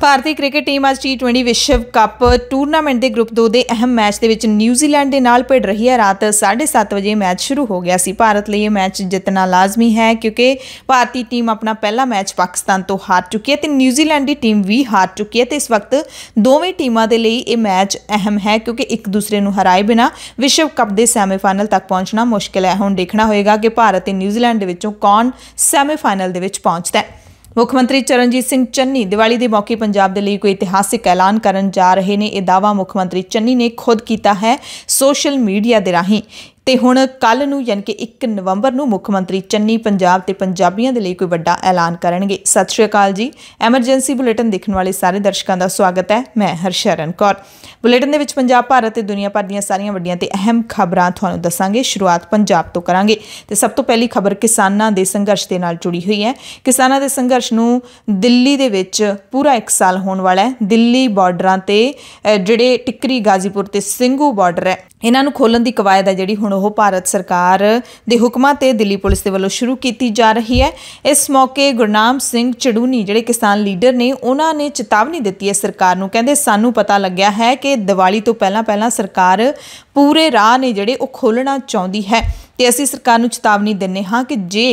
ਭਾਰਤੀ cricket team ਅੱਜ T20 ਵਿਸ਼ਵ cup tournament ਦੇ ਗਰੁੱਪ 2 ਦੇ ਅਹਿਮ ਮੈਚ ਦੇ ਵਿੱਚ ਨਿਊਜ਼ੀਲੈਂਡ ਦੇ ਨਾਲ ਭਿੜ ਰਹੀ ਹੈ ਰਾਤ 7:30 ਵਜੇ ਮੈਚ ਸ਼ੁਰੂ ਹੋ ਗਿਆ ਸੀ ਭਾਰਤ ਲਈ ਇਹ ਮੈਚ ਜਿੱਤਣਾ ਲਾਜ਼ਮੀ ਹੈ ਕਿਉਂਕਿ ਭਾਰਤੀ ਟੀਮ ਆਪਣਾ ਪਹਿਲਾ ਮੈਚ ਪਾਕਿਸਤਾਨ ਤੋਂ ਹਾਰ ਚੁੱਕੀ ਹੈ ਤੇ ਨਿਊਜ਼ੀਲੈਂਡ ਦੀ ਟੀਮ ਵੀ ਹਾਰ ਚੁੱਕੀ ਹੈ ਤੇ ਇਸ ਵਕਤ ਦੋਵੇਂ ਟੀਮਾਂ ਦੇ ਲਈ ਇਹ ਮੈਚ ਅਹਿਮ ਹੈ ਕਿਉਂਕਿ ਇੱਕ ਦੂਸਰੇ ਨੂੰ ਹਰਾਏ ਬਿਨਾ ਵਿਸ਼ਵ ਕੱਪ ਦੇ ਸੈਮੀਫਾਈਨਲ ਤੱਕ ਪਹੁੰਚਣਾ ਮੁਸ਼ਕਿਲ ਹੈ ਹੁਣ ਦੇਖਣਾ ਹੋਏਗਾ ਕਿ ਭਾਰਤ ਤੇ ਨਿਊਜ਼ੀਲੈਂਡ ਦੇ ਵਿੱਚੋਂ ਕੌਣ ਸੈਮੀਫਾਈਨਲ ਦੇ ਵਿੱਚ ਪਹੁੰਚਦਾ ਹੈ ਮੁੱਖ ਮੰਤਰੀ ਚਰਨਜੀਤ ਸਿੰਘ ਚੰਨੀ ਦੀਵਾਲੀ ਦੇ ਮੌਕੇ ਪੰਜਾਬ ਦੇ ਲਈ ਕੋਈ ਇਤਿਹਾਸਿਕ ਐਲਾਨ ਕਰਨ ਜਾ ਰਹੇ ਨੇ ਇਹ ਦਾਵਾ ਮੁੱਖ ਮੰਤਰੀ ਚੰਨੀ ਨੇ ਖੁਦ ਕੀਤਾ ਹੈ ਸੋਸ਼ਲ ਮੀਡੀਆ ਦੇ ਰਾਹੀਂ ਤੇ ਹੁਣ ਕੱਲ ਨੂੰ ਯਾਨੀ ਕਿ 1 ਨਵੰਬਰ ਨੂੰ ਮੁੱਖ ਮੰਤਰੀ ਚੰਨੀ ਪੰਜਾਬ ਤੇ ਪੰਜਾਬੀਆਂ ਦੇ ਲਈ ਕੋਈ ਵੱਡਾ ਐਲਾਨ ਕਰਨਗੇ ਸਤਿ ਸ਼੍ਰੀ ਅਕਾਲ ਜੀ ਐਮਰਜੈਂਸੀ ਬੁਲੇਟਿਨ ਦੇਖਣ ਵਾਲੇ ਸਾਰੇ ਦਰਸ਼ਕਾਂ ਦਾ ਸਵਾਗਤ ਹੈ ਮੈਂ ਹਰਸ਼ਰਨ ਕੌਰ ਬੁਲੇਟਿਨ ਦੇ ਵਿੱਚ ਪੰਜਾਬ ਭਾਰਤ ਤੇ ਦੁਨੀਆ ਭਰ ਦੀਆਂ ਸਾਰੀਆਂ ਵੱਡੀਆਂ ਤੇ ਅਹਿਮ ਖਬਰਾਂ ਤੁਹਾਨੂੰ ਦੱਸਾਂਗੇ ਸ਼ੁਰੂਆਤ ਪੰਜਾਬ ਤੋਂ ਕਰਾਂਗੇ ਤੇ ਸਭ ਤੋਂ ਪਹਿਲੀ ਖਬਰ ਕਿਸਾਨਾਂ ਦੇ ਸੰਘਰਸ਼ ਦੇ ਨਾਲ ਜੁੜੀ ਹੋਈ ਹੈ ਕਿਸਾਨਾਂ ਦੇ ਸੰਘਰਸ਼ ਨੂੰ ਦਿੱਲੀ ਦੇ ਵਿੱਚ ਪੂਰਾ 1 ਸਾਲ ਹੋਣ ਵਾਲਾ ਹੈ ਦਿੱਲੀ ਬਾਰਡਰਾਂ ਤੇ ਜਿਹੜੇ ਟਿੱਕਰੀ ਗਾਜ਼ੀਪੁਰ ਤੇ ਸਿੰਘੂ ਬਾਰਡਰ ਹੈ ਇਹਨਾਂ ਨੂੰ ਖੋਲਣ ਦੀ ਕਵਾਇਦ ਹੈ ਜਿਹੜੀ ਹੁਣ ਉਹ ਭਾਰਤ ਸਰਕਾਰ ਦੇ ਹੁਕਮਾਂ ਤੇ ਦਿੱਲੀ ਪੁਲਿਸ ਦੇ ਵੱਲੋਂ ਸ਼ੁਰੂ ਕੀਤੀ ਜਾ ਰਹੀ ਹੈ ਇਸ ਮੌਕੇ ਗੁਰਨਾਮ ਸਿੰਘ ਚੜੂਨੀ ਜਿਹੜੇ ਕਿਸਾਨ ਲੀਡਰ ਨੇ ਉਹਨਾਂ ਨੇ ਚੇਤਾਵਨੀ ਦਿੱਤੀ ਹੈ ਸਰਕਾਰ ਨੂੰ ਕਹਿੰਦੇ ਸਾਨੂੰ ਪਤਾ ਲੱਗਿਆ ਹੈ ਕਿ ਦੀਵਾਲੀ ਤੋਂ ਪਹਿਲਾਂ ਪਹਿਲਾਂ ਸਰਕਾਰ ਪੂਰੇ ਰਾਹ ਨੇ ਜਿਹੜੇ ਉਹ ਖੋਲਣਾ ਚਾਹੁੰਦੀ ਹੈ ਤੇ ਅਸੀਂ ਸਰਕਾਰ ਨੂੰ ਚੇਤਾਵਨੀ ਦਿੰਨੇ ਹਾਂ ਕਿ ਜੇ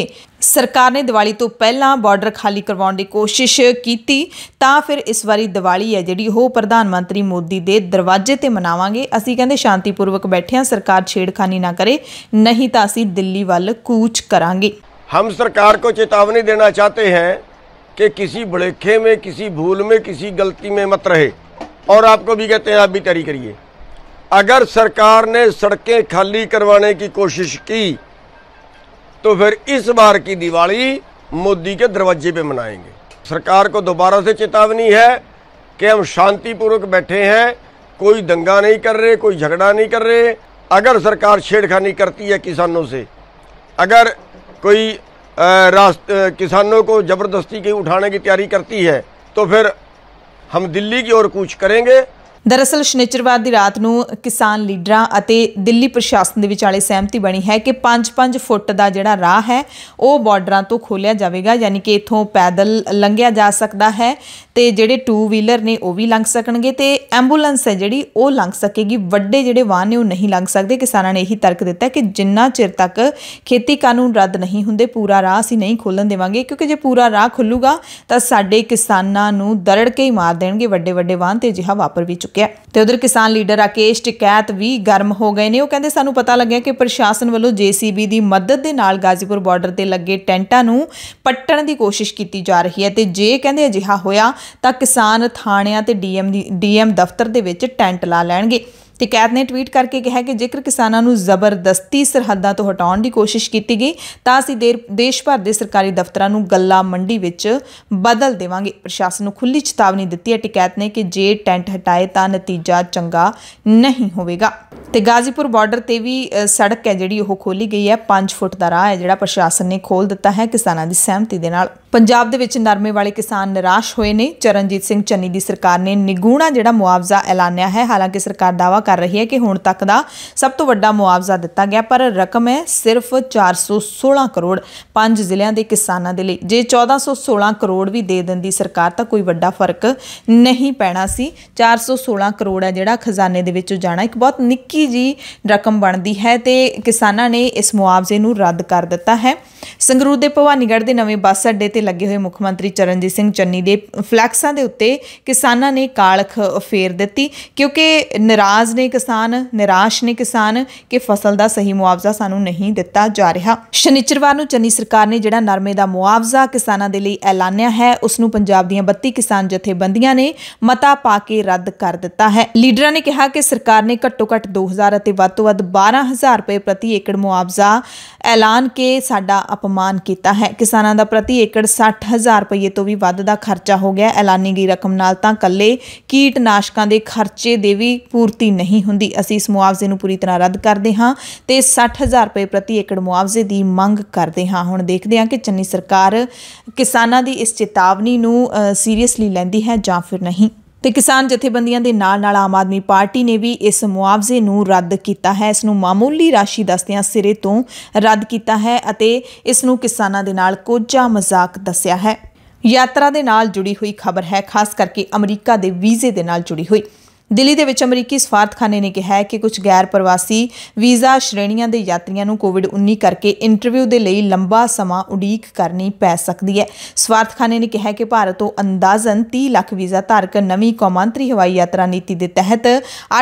ਸਰਕਾਰ ਨੇ ਦੀਵਾਲੀ ਤੋਂ ਪਹਿਲਾਂ ਬਾਰਡਰ ਖਾਲੀ ਕਰਵਾਉਣ ਦੀ ਕੋਸ਼ਿਸ਼ ਕੀਤੀ ਤਾਂ ਫਿਰ ਇਸ ਵਾਰੀ ਦੀਵਾਲੀ ਹੈ ਜਿਹੜੀ ਉਹ ਪ੍ਰਧਾਨ ਮੰਤਰੀ ਮੋਦੀ ਦੇ ਦਰਵਾਜ਼ੇ ਤੇ ਮਨਾਵਾਂਗੇ ਅਸੀਂ ਕਹਿੰਦੇ ਸ਼ਾਂਤੀਪੂਰਵਕ ਬੈਠੇ ਹਾਂ ਸਰਕਾਰ ਛੇੜਖਾਨੀ ਨਾ ਕਰੇ ਨਹੀਂ ਤਾਂ ਅਸੀਂ ਦਿੱਲੀ ਵੱਲ ਕੂਚ ਕਰਾਂਗੇ ਹਮ ਸਰਕਾਰ ਕੋ ਚੇਤਾਵਨੀ ਦੇਣਾ ਚਾਹਤੇ ਹੈ ਕਿ ਕਿਸੇ बड़ेखे ਮੇ ਕਿਸੇ ਭੂਲ ਮੇ ਕਿਸੇ ਗਲਤੀ ਮੇ ਮਤ ਰਹੇ ਔਰ ਆਪਕੋ ਵੀ ਕਹਤੇ ਆਪ ਵੀ ਤਰੀ ਕਰੀਏ अगर सरकार ने सड़कें खाली करवाने की कोशिश की तो फिर इस बार की दिवाली मोदी के दरवाजे पे मनाएंगे सरकार को दोबारा से चेतावनी है कि हम शांतिपूर्वक बैठे हैं कोई दंगा नहीं कर रहे कोई झगड़ा नहीं कर रहे अगर सरकार छेड़खानी करती है किसानों से अगर कोई रास्ते किसानों को ज़बरदस्ती की उठाने की तैयारी करती है तो फिर हम दिल्ली की ओर कूच करेंगे ਦਰਅਸਲ ਸ਼ਨੀਚਰਵਾਰ ਦੀ ਰਾਤ ਨੂੰ ਕਿਸਾਨ ਲੀਡਰਾਂ ਅਤੇ ਦਿੱਲੀ ਪ੍ਰਸ਼ਾਸਨ ਦੇ ਵਿਚਾਲੇ ਸਹਿਮਤੀ ਬਣੀ ਹੈ ਕਿ 5-5 ਫੁੱਟ ਦਾ ਜਿਹੜਾ ਰਾਹ ਹੈ ਉਹ ਬਾਰਡਰਾਂ ਤੋਂ ਖੋਲਿਆ ਜਾਵੇਗਾ ਯਾਨੀ ਕਿ ਇੱਥੋਂ ਪੈਦਲ ਲੰਘਿਆ ਜਾ ਸਕਦਾ ਹੈ ਤੇ ਜਿਹੜੇ 2 ਵੀਲਰ ਨੇ ਉਹ ਵੀ ਲੰਘ ਸਕਣਗੇ ਤੇ ਐਂਬੂਲੈਂਸ ਹੈ ਜਿਹੜੀ ਉਹ ਲੰਘ ਸਕੇਗੀ ਵੱਡੇ ਜਿਹੜੇ ਵਾਹਨ ਨੇ ਉਹ ਨਹੀਂ ਲੰਘ ਸਕਦੇ ਕਿਸਾਨਾਂ ਨੇ ਇਹੀ ਤਰਕ ਦਿੱਤਾ ਕਿ ਜਿੰਨਾ ਚਿਰ ਤੱਕ ਖੇਤੀ ਕਾਨੂੰਨ ਰੱਦ ਨਹੀਂ ਹੁੰਦੇ ਪੂਰਾ ਰਾਹ ਅਸੀਂ ਨਹੀਂ ਖੋਲਣ ਦੇਵਾਂਗੇ ਕਿਉਂਕਿ ਜੇ ਪੂਰਾ ਰਾਹ ਖੁੱਲੂਗਾ ਤਾਂ ਸਾਡੇ ਕਿਸਾਨਾਂ ਨੂੰ ਦਰੜ ਕੇ ਹੀ ਮਾਰ ਦੇਣਗੇ ਵੱਡੇ ਵੱਡੇ ਵਾਹਨ ਤੇ ਜਿਹਾ ਵਾਪਰ ਵੀ ਚੁੱਕਿਆ ਚੁੱਕਿਆ ਤੇ ਉਧਰ ਕਿਸਾਨ ਲੀਡਰ ਆਕੇਸ਼ ਟਿਕੈਤ ਵੀ ਗਰਮ ਹੋ ਗਏ ਨੇ ਉਹ ਕਹਿੰਦੇ ਸਾਨੂੰ ਪਤਾ ਲੱਗਿਆ ਕਿ ਪ੍ਰਸ਼ਾਸਨ ਵੱਲੋਂ ਜੀਸੀਬੀ ਦੀ ਮਦਦ ਦੇ ਨਾਲ ਗਾਜ਼ੀਪੁਰ ਬਾਰਡਰ ਤੇ ਲੱਗੇ ਟੈਂਟਾਂ ਨੂੰ ਪੱਟਣ ਦੀ ਕੋਸ਼ਿਸ਼ ਕੀਤੀ ਜਾ ਰਹੀ ਹੈ ਤੇ ਜੇ ਕਹਿੰਦੇ ਅਜਿਹਾ ਹੋਇਆ ਤਾਂ ਕਿਸਾਨ ਥਾਣਿਆਂ ਤੇ ਡੀਐਮ ਦੀ ਡੀਐਮ ਦਫ਼ਤਰ ਦੇ ਵਿੱਚ ਟੈਂਟ ਲਾ ਲੈਣਗੇ ਤੇ ਕੈਦ ਨੇ ਟਵੀਟ ਕਰਕੇ ਕਿਹਾ ਕਿ ਜੇਕਰ ਕਿਸਾਨਾਂ ਨੂੰ ਜ਼ਬਰਦਸਤੀ ਸਰਹੱਦਾਂ ਤੋਂ ਹਟਾਉਣ ਦੀ ਕੋਸ਼ਿਸ਼ ਕੀਤੀ ਗਈ ਤਾਂ ਅਸੀਂ ਦੇਸ਼ ਭਰ ਦੇ ਸਰਕਾਰੀ ਦਫ਼ਤਰਾਂ ਨੂੰ ਗੱਲਾ ਮੰਡੀ ਵਿੱਚ ਬਦਲ ਦੇਵਾਂਗੇ ਪ੍ਰਸ਼ਾਸਨ ਨੂੰ ਖੁੱਲੀ ਚੇਤਾਵਨੀ ਦਿੱਤੀ ਹੈ ਟਿਕੈਤ ਨੇ ਕਿ ਜੇ ਟੈਂਟ ਹਟਾਏ ਤਾਂ ਨਤੀਜਾ ਚੰਗਾ ਨਹੀਂ ਹੋਵੇਗਾ ਤੇ ਗਾਜ਼ੀਪੁਰ ਬਾਰਡਰ ਤੇ ਵੀ ਸੜਕ ਹੈ ਜਿਹੜੀ ਉਹ ਖੋਲੀ ਗਈ ਹੈ 5 ਫੁੱਟ ਦਾ ਰਾਹ ਹੈ ਜਿਹੜਾ ਪ੍ਰਸ਼ਾਸਨ ਨੇ ਖੋਲ ਦਿੱਤਾ ਹੈ ਕਿਸਾਨਾਂ ਦੀ ਸਹਿਮਤੀ ਦੇ ਨਾਲ ਪੰਜਾਬ ਦੇ ਵਿੱਚ ਨਰਮੇ ਵਾਲੇ ਕਿਸਾਨ ਨਿਰਾਸ਼ ਹੋਏ ਨੇ ਚਰਨਜੀਤ ਸਿੰਘ ਚੰਨੀ ਦੀ ਸਰਕਾਰ ਨੇ ਨਿਗੂਣਾ ਜਿਹੜਾ ਮੁਆਵਜ਼ਾ ਐਲਾਨਿਆ ਹੈ ਹਾਲਾਂਕਿ ਸਰਕਾਰ ਦਾਵਾ ਕਰ ਰਹੀ ਹੈ ਕਿ ਹੁਣ ਤੱਕ ਦਾ ਸਭ ਤੋਂ ਵੱਡਾ ਮੁਆਵਜ਼ਾ ਦਿੱਤਾ ਗਿਆ ਪਰ ਰਕਮ ਹੈ ਸਿਰਫ 416 ਕਰੋੜ ਪੰਜ ਜ਼ਿਲ੍ਹਿਆਂ ਦੇ ਕਿਸਾਨਾਂ ਦੇ ਲਈ ਜੇ 1416 ਕਰੋੜ ਵੀ ਦੇ ਦਿੰਦੀ ਸਰਕਾਰ ਤਾਂ ਕੋਈ ਵੱਡਾ ਫਰਕ ਨਹੀਂ ਪੈਣਾ ਸੀ 416 ਕਰੋੜ ਹੈ ਜਿਹੜਾ ਖਜ਼ਾਨੇ ਦੇ ਵਿੱਚੋਂ ਜਾਣਾ ਇੱਕ ਬਹੁਤ ਨਿੱਕੀ ਜੀ ਰਕਮ ਬਣਦੀ ਹੈ ਤੇ ਕਿਸਾਨਾਂ ਨੇ ਇਸ ਮੁਆਵਜ਼ੇ ਨੂੰ ਰੱਦ ਕਰ ਦਿੱਤਾ ਹੈ ਸੰਗਰੂਰ ਦੇ ਭਵਾਨੀਗੜ੍ਹ ਦੇ ਨਵੇਂ ਬੱਸ ਅੱਡੇ ਤੇ ਲੱਗੇ ਹੋਏ ਮੁੱਖ ਮੰਤਰੀ ਚਰਨਜੀਤ ਸਿੰਘ ਚੰਨੀ ਦੇ ਫਲੈਕਸਾਂ ਦੇ ਉੱਤੇ ਕਿਸਾਨਾਂ ਨੇ ਕਾਲਖ ਫੇਰ ਦਿੱਤੀ ਕਿਉਂਕਿ ਨਾਰਾਜ਼ ਨੇ ਕਿਸਾਨ ਨਿਰਾਸ਼ ਨੇ ਕਿਸਾਨ ਕਿ ਫਸਲ ਦਾ ਸਹੀ ਮੁਆਵਜ਼ਾ ਸਾਨੂੰ ਨਹੀਂ ਦਿੱਤਾ ਜਾ ਰਿਹਾ ਸ਼ਨੀਚਰਵਾਰ ਨੂੰ ਚੰਨੀ ਸਰਕਾਰ ਨੇ ਜਿਹੜਾ ਨਰਮੇ ਦਾ ਮੁਆਵਜ਼ਾ ਕਿਸਾਨਾਂ ਦੇ ਲਈ ਐਲਾਨਿਆ ਹੈ ਉਸ ਨੂੰ ਪੰਜਾਬ ਦੀਆਂ 32 ਕਿਸਾਨ ਜਥੇਬੰਦੀਆਂ ਨੇ ਮਤਾ ਪਾ ਕੇ ਰੱਦ ਕਰ ਦਿੱਤਾ ਹੈ ਲੀਡਰਾਂ ਨੇ ਕਿਹਾ ਕਿ ਸਰਕਾਰ ਨੇ ਘੱਟੋ-ਘੱਟ 2000 ਅਤੇ ਵੱਧ ਤੋਂ ਵੱਧ 12000 ਰੁਪਏ ਪ੍ਰਤੀ ਏਕੜ ਮੁਆਵਜ਼ਾ ਐਲਾਨ ਕੇ ਸਾਡਾ ਅਪਮਾਨ ਕੀਤਾ ਹੈ ਕਿਸਾਨਾਂ ਦਾ ਪ੍ਰਤੀ ਏਕੜ 60000 ਰੁਪਏ ਤੋਂ ਵੀ ਵੱਧ ਦਾ ਖਰਚਾ ਹੋ ਗਿਆ ਐਲਾਨੀ ਗਈ ਰਕਮ ਨਾਲ ਤਾਂ ਕੱਲੇ ਕੀਟਨਾਸ਼ਕਾਂ ਦੇ ਖਰਚੇ ਦੇ ਵੀ ਪੂਰਤੀ ਨਹੀਂ ਹੁੰਦੀ ਅਸੀਂ ਇਸ ਮੁਆਵਜ਼ੇ ਨੂੰ ਪੂਰੀ ਤਰ੍ਹਾਂ ਰੱਦ ਕਰਦੇ ਹਾਂ ਤੇ 60000 ਰੁਪਏ ਪ੍ਰਤੀ ਏਕੜ ਮੁਆਵਜ਼ੇ ਦੀ ਮੰਗ ਕਰਦੇ ਹਾਂ ਹੁਣ ਦੇਖਦੇ ਹਾਂ ਕਿ ਚੰਨੀ ਸਰਕਾਰ ਕਿਸਾਨਾਂ ਦੀ ਇਸ ਚੇਤਾਵਨੀ ਨੂੰ ਸੀਰੀਅਸਲੀ ਲੈਂਦੀ ਹੈ ਜਾਂ ਫਿਰ ਨਹੀਂ ਤੇ ਕਿਸਾਨ ਜਥੇਬੰਦੀਆਂ ਦੇ ਨਾਲ ਨਾਲ ਆਮ ਆਦਮੀ ਪਾਰਟੀ ਨੇ ਵੀ ਇਸ ਮੁਆਵਜ਼ੇ ਨੂੰ ਰੱਦ ਕੀਤਾ ਹੈ ਇਸ ਨੂੰ ਮਾਮੂਲੀ ਰਾਸ਼ੀ ਦੱਸਦਿਆਂ ਸਿਰੇ ਤੋਂ ਰੱਦ ਕੀਤਾ ਹੈ ਅਤੇ ਇਸ ਨੂੰ ਕਿਸਾਨਾਂ ਦੇ ਨਾਲ ਕੋਝਾ ਮਜ਼ਾਕ ਦੱਸਿਆ ਹੈ ਯਾਤਰਾ ਦੇ ਨਾਲ ਜੁੜੀ ਹੋਈ ਖਬਰ ਹੈ ਖਾਸ ਕਰਕੇ ਅਮਰੀਕਾ ਦੇ ਵੀਜ਼ੇ ਦੇ ਨਾਲ ਜੁੜੀ ਹੋਈ ਦਿੱਲੀ ਦੇ ਵਿੱਚ ਅਮਰੀਕੀ ਸਫਾਰਤਖਾਨੇ ਨੇ ਕਿਹਾ ਹੈ ਕਿ ਕੁਝ ਗੈਰ ਪ੍ਰਵਾਸੀ ਵੀਜ਼ਾ ਸ਼੍ਰੇਣੀਆਂ ਦੇ ਯਾਤਰੀਆਂ ਨੂੰ ਕੋਵਿਡ-19 ਕਰਕੇ ਇੰਟਰਵਿਊ ਦੇ ਲਈ ਲੰਬਾ ਸਮਾਂ ਉਡੀਕ ਕਰਨੀ ਪੈ ਸਕਦੀ ਹੈ ਸਫਾਰਤਖਾਨੇ ਨੇ ਕਿਹਾ ਕਿ ਭਾਰਤ ਤੋਂ ਅੰਦਾਜ਼ਨ 30 ਲੱਖ ਵੀਜ਼ਾ ਧਾਰਕ ਨਵੀਂ ਕੌਮਾਂਤਰੀ ਹਵਾਈ ਯਾਤਰਾ ਨੀਤੀ ਦੇ ਤਹਿਤ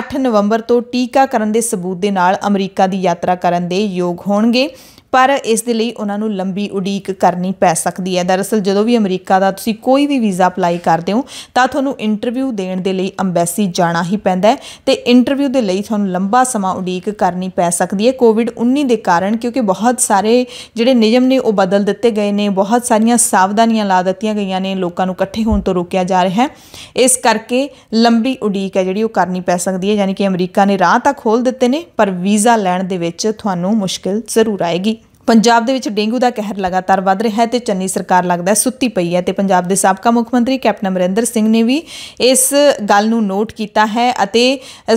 8 ਨਵੰਬਰ ਤੋਂ ਟੀਕਾਕਰਨ ਦੇ ਸਬੂਤ ਦੇ ਨਾਲ ਅਮਰੀਕਾ ਦੀ ਯਾਤਰਾ ਕਰਨ ਦੇ ਯੋਗ ਹੋਣਗੇ ਪਰ ਇਸ ਦੇ ਲਈ ਉਹਨਾਂ ਨੂੰ ਲੰਬੀ ਉਡੀਕ ਕਰਨੀ ਪੈ ਸਕਦੀ ਹੈ ਦਰਅਸਲ ਜਦੋਂ ਵੀ ਅਮਰੀਕਾ ਦਾ ਤੁਸੀਂ ਕੋਈ ਵੀ ਵੀਜ਼ਾ ਅਪਲਾਈ ਕਰਦੇ ਹੋ ਤਾਂ ਤੁਹਾਨੂੰ ਇੰਟਰਵਿਊ ਦੇਣ ਦੇ ਲਈ ਅੰਬੈਸੀ ਜਾਣਾ ਹੀ ਪੈਂਦਾ ਹੈ ਤੇ ਇੰਟਰਵਿਊ ਦੇ ਲਈ ਤੁਹਾਨੂੰ ਲੰਬਾ ਸਮਾਂ ਉਡੀਕ ਕਰਨੀ ਪੈ ਸਕਦੀ ਹੈ ਕੋਵਿਡ-19 ਦੇ ਕਾਰਨ ਕਿਉਂਕਿ ਬਹੁਤ ਸਾਰੇ ਜਿਹੜੇ ਨਿਯਮ ਨੇ ਉਹ ਬਦਲ ਦਿੱਤੇ ਗਏ ਨੇ ਬਹੁਤ ਸਾਰੀਆਂ ਸਾਵਧਾਨੀਆਂ ਲਾ ਦਿੱਤੀਆਂ ਗਈਆਂ ਨੇ ਲੋਕਾਂ ਨੂੰ ਇਕੱਠੇ ਹੋਣ ਤੋਂ ਰੋਕਿਆ ਜਾ ਰਿਹਾ ਹੈ ਇਸ ਕਰਕੇ ਲੰਬੀ ਉਡੀਕ ਹੈ ਜਿਹੜੀ ਉਹ ਕਰਨੀ ਪੈ ਸਕਦੀ ਹੈ ਯਾਨੀ ਕਿ ਅਮਰੀਕਾ ਨੇ ਰਾਹ ਤਾਂ ਖੋਲ ਦਿੱਤੇ ਨੇ ਪਰ ਵੀਜ਼ਾ ਲੈਣ ਦੇ ਵਿੱਚ ਤੁਹਾਨੂੰ ਮੁਸ਼ਕਲ ਜ਼ਰੂਰ ਆਏਗੀ ਪੰਜਾਬ ਦੇ ਵਿੱਚ ਡੇਂਗੂ ਦਾ ਕਹਿਰ ਲਗਾਤਾਰ ਵੱਧ ਰਿਹਾ ਹੈ ਤੇ ਚੰਨੀ ਸਰਕਾਰ ਲੱਗਦਾ ਸੁੱਤੀ ਪਈ ਹੈ ਤੇ ਪੰਜਾਬ ਦੇ ਸਾਬਕਾ ਮੁੱਖ ਮੰਤਰੀ ਕੈਪਟਨ ਅਮਰਿੰਦਰ ਸਿੰਘ ਨੇ ਵੀ ਇਸ ਗੱਲ ਨੂੰ ਨੋਟ ਕੀਤਾ ਹੈ ਅਤੇ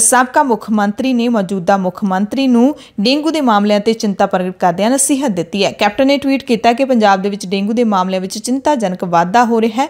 ਸਾਬਕਾ ਮੁੱਖ ਮੰਤਰੀ ਨੇ ਮੌਜੂਦਾ ਮੁੱਖ ਮੰਤਰੀ ਨੂੰ ਡੇਂਗੂ ਦੇ ਮਾਮਲਿਆਂ ਤੇ ਚਿੰਤਾ ਪ੍ਰਗਟ ਕਰਦਿਆਂ ਨਸੀਹਤ ਦਿੱਤੀ ਹੈ ਕੈਪਟਨ ਨੇ ਟਵੀਟ ਕੀਤਾ ਕਿ ਪੰਜਾਬ ਦੇ ਵਿੱਚ ਡੇਂਗੂ ਦੇ ਮਾਮਲਿਆਂ ਵਿੱਚ ਚਿੰਤਾਜਨਕ ਵਾਧਾ ਹੋ ਰਿਹਾ ਹੈ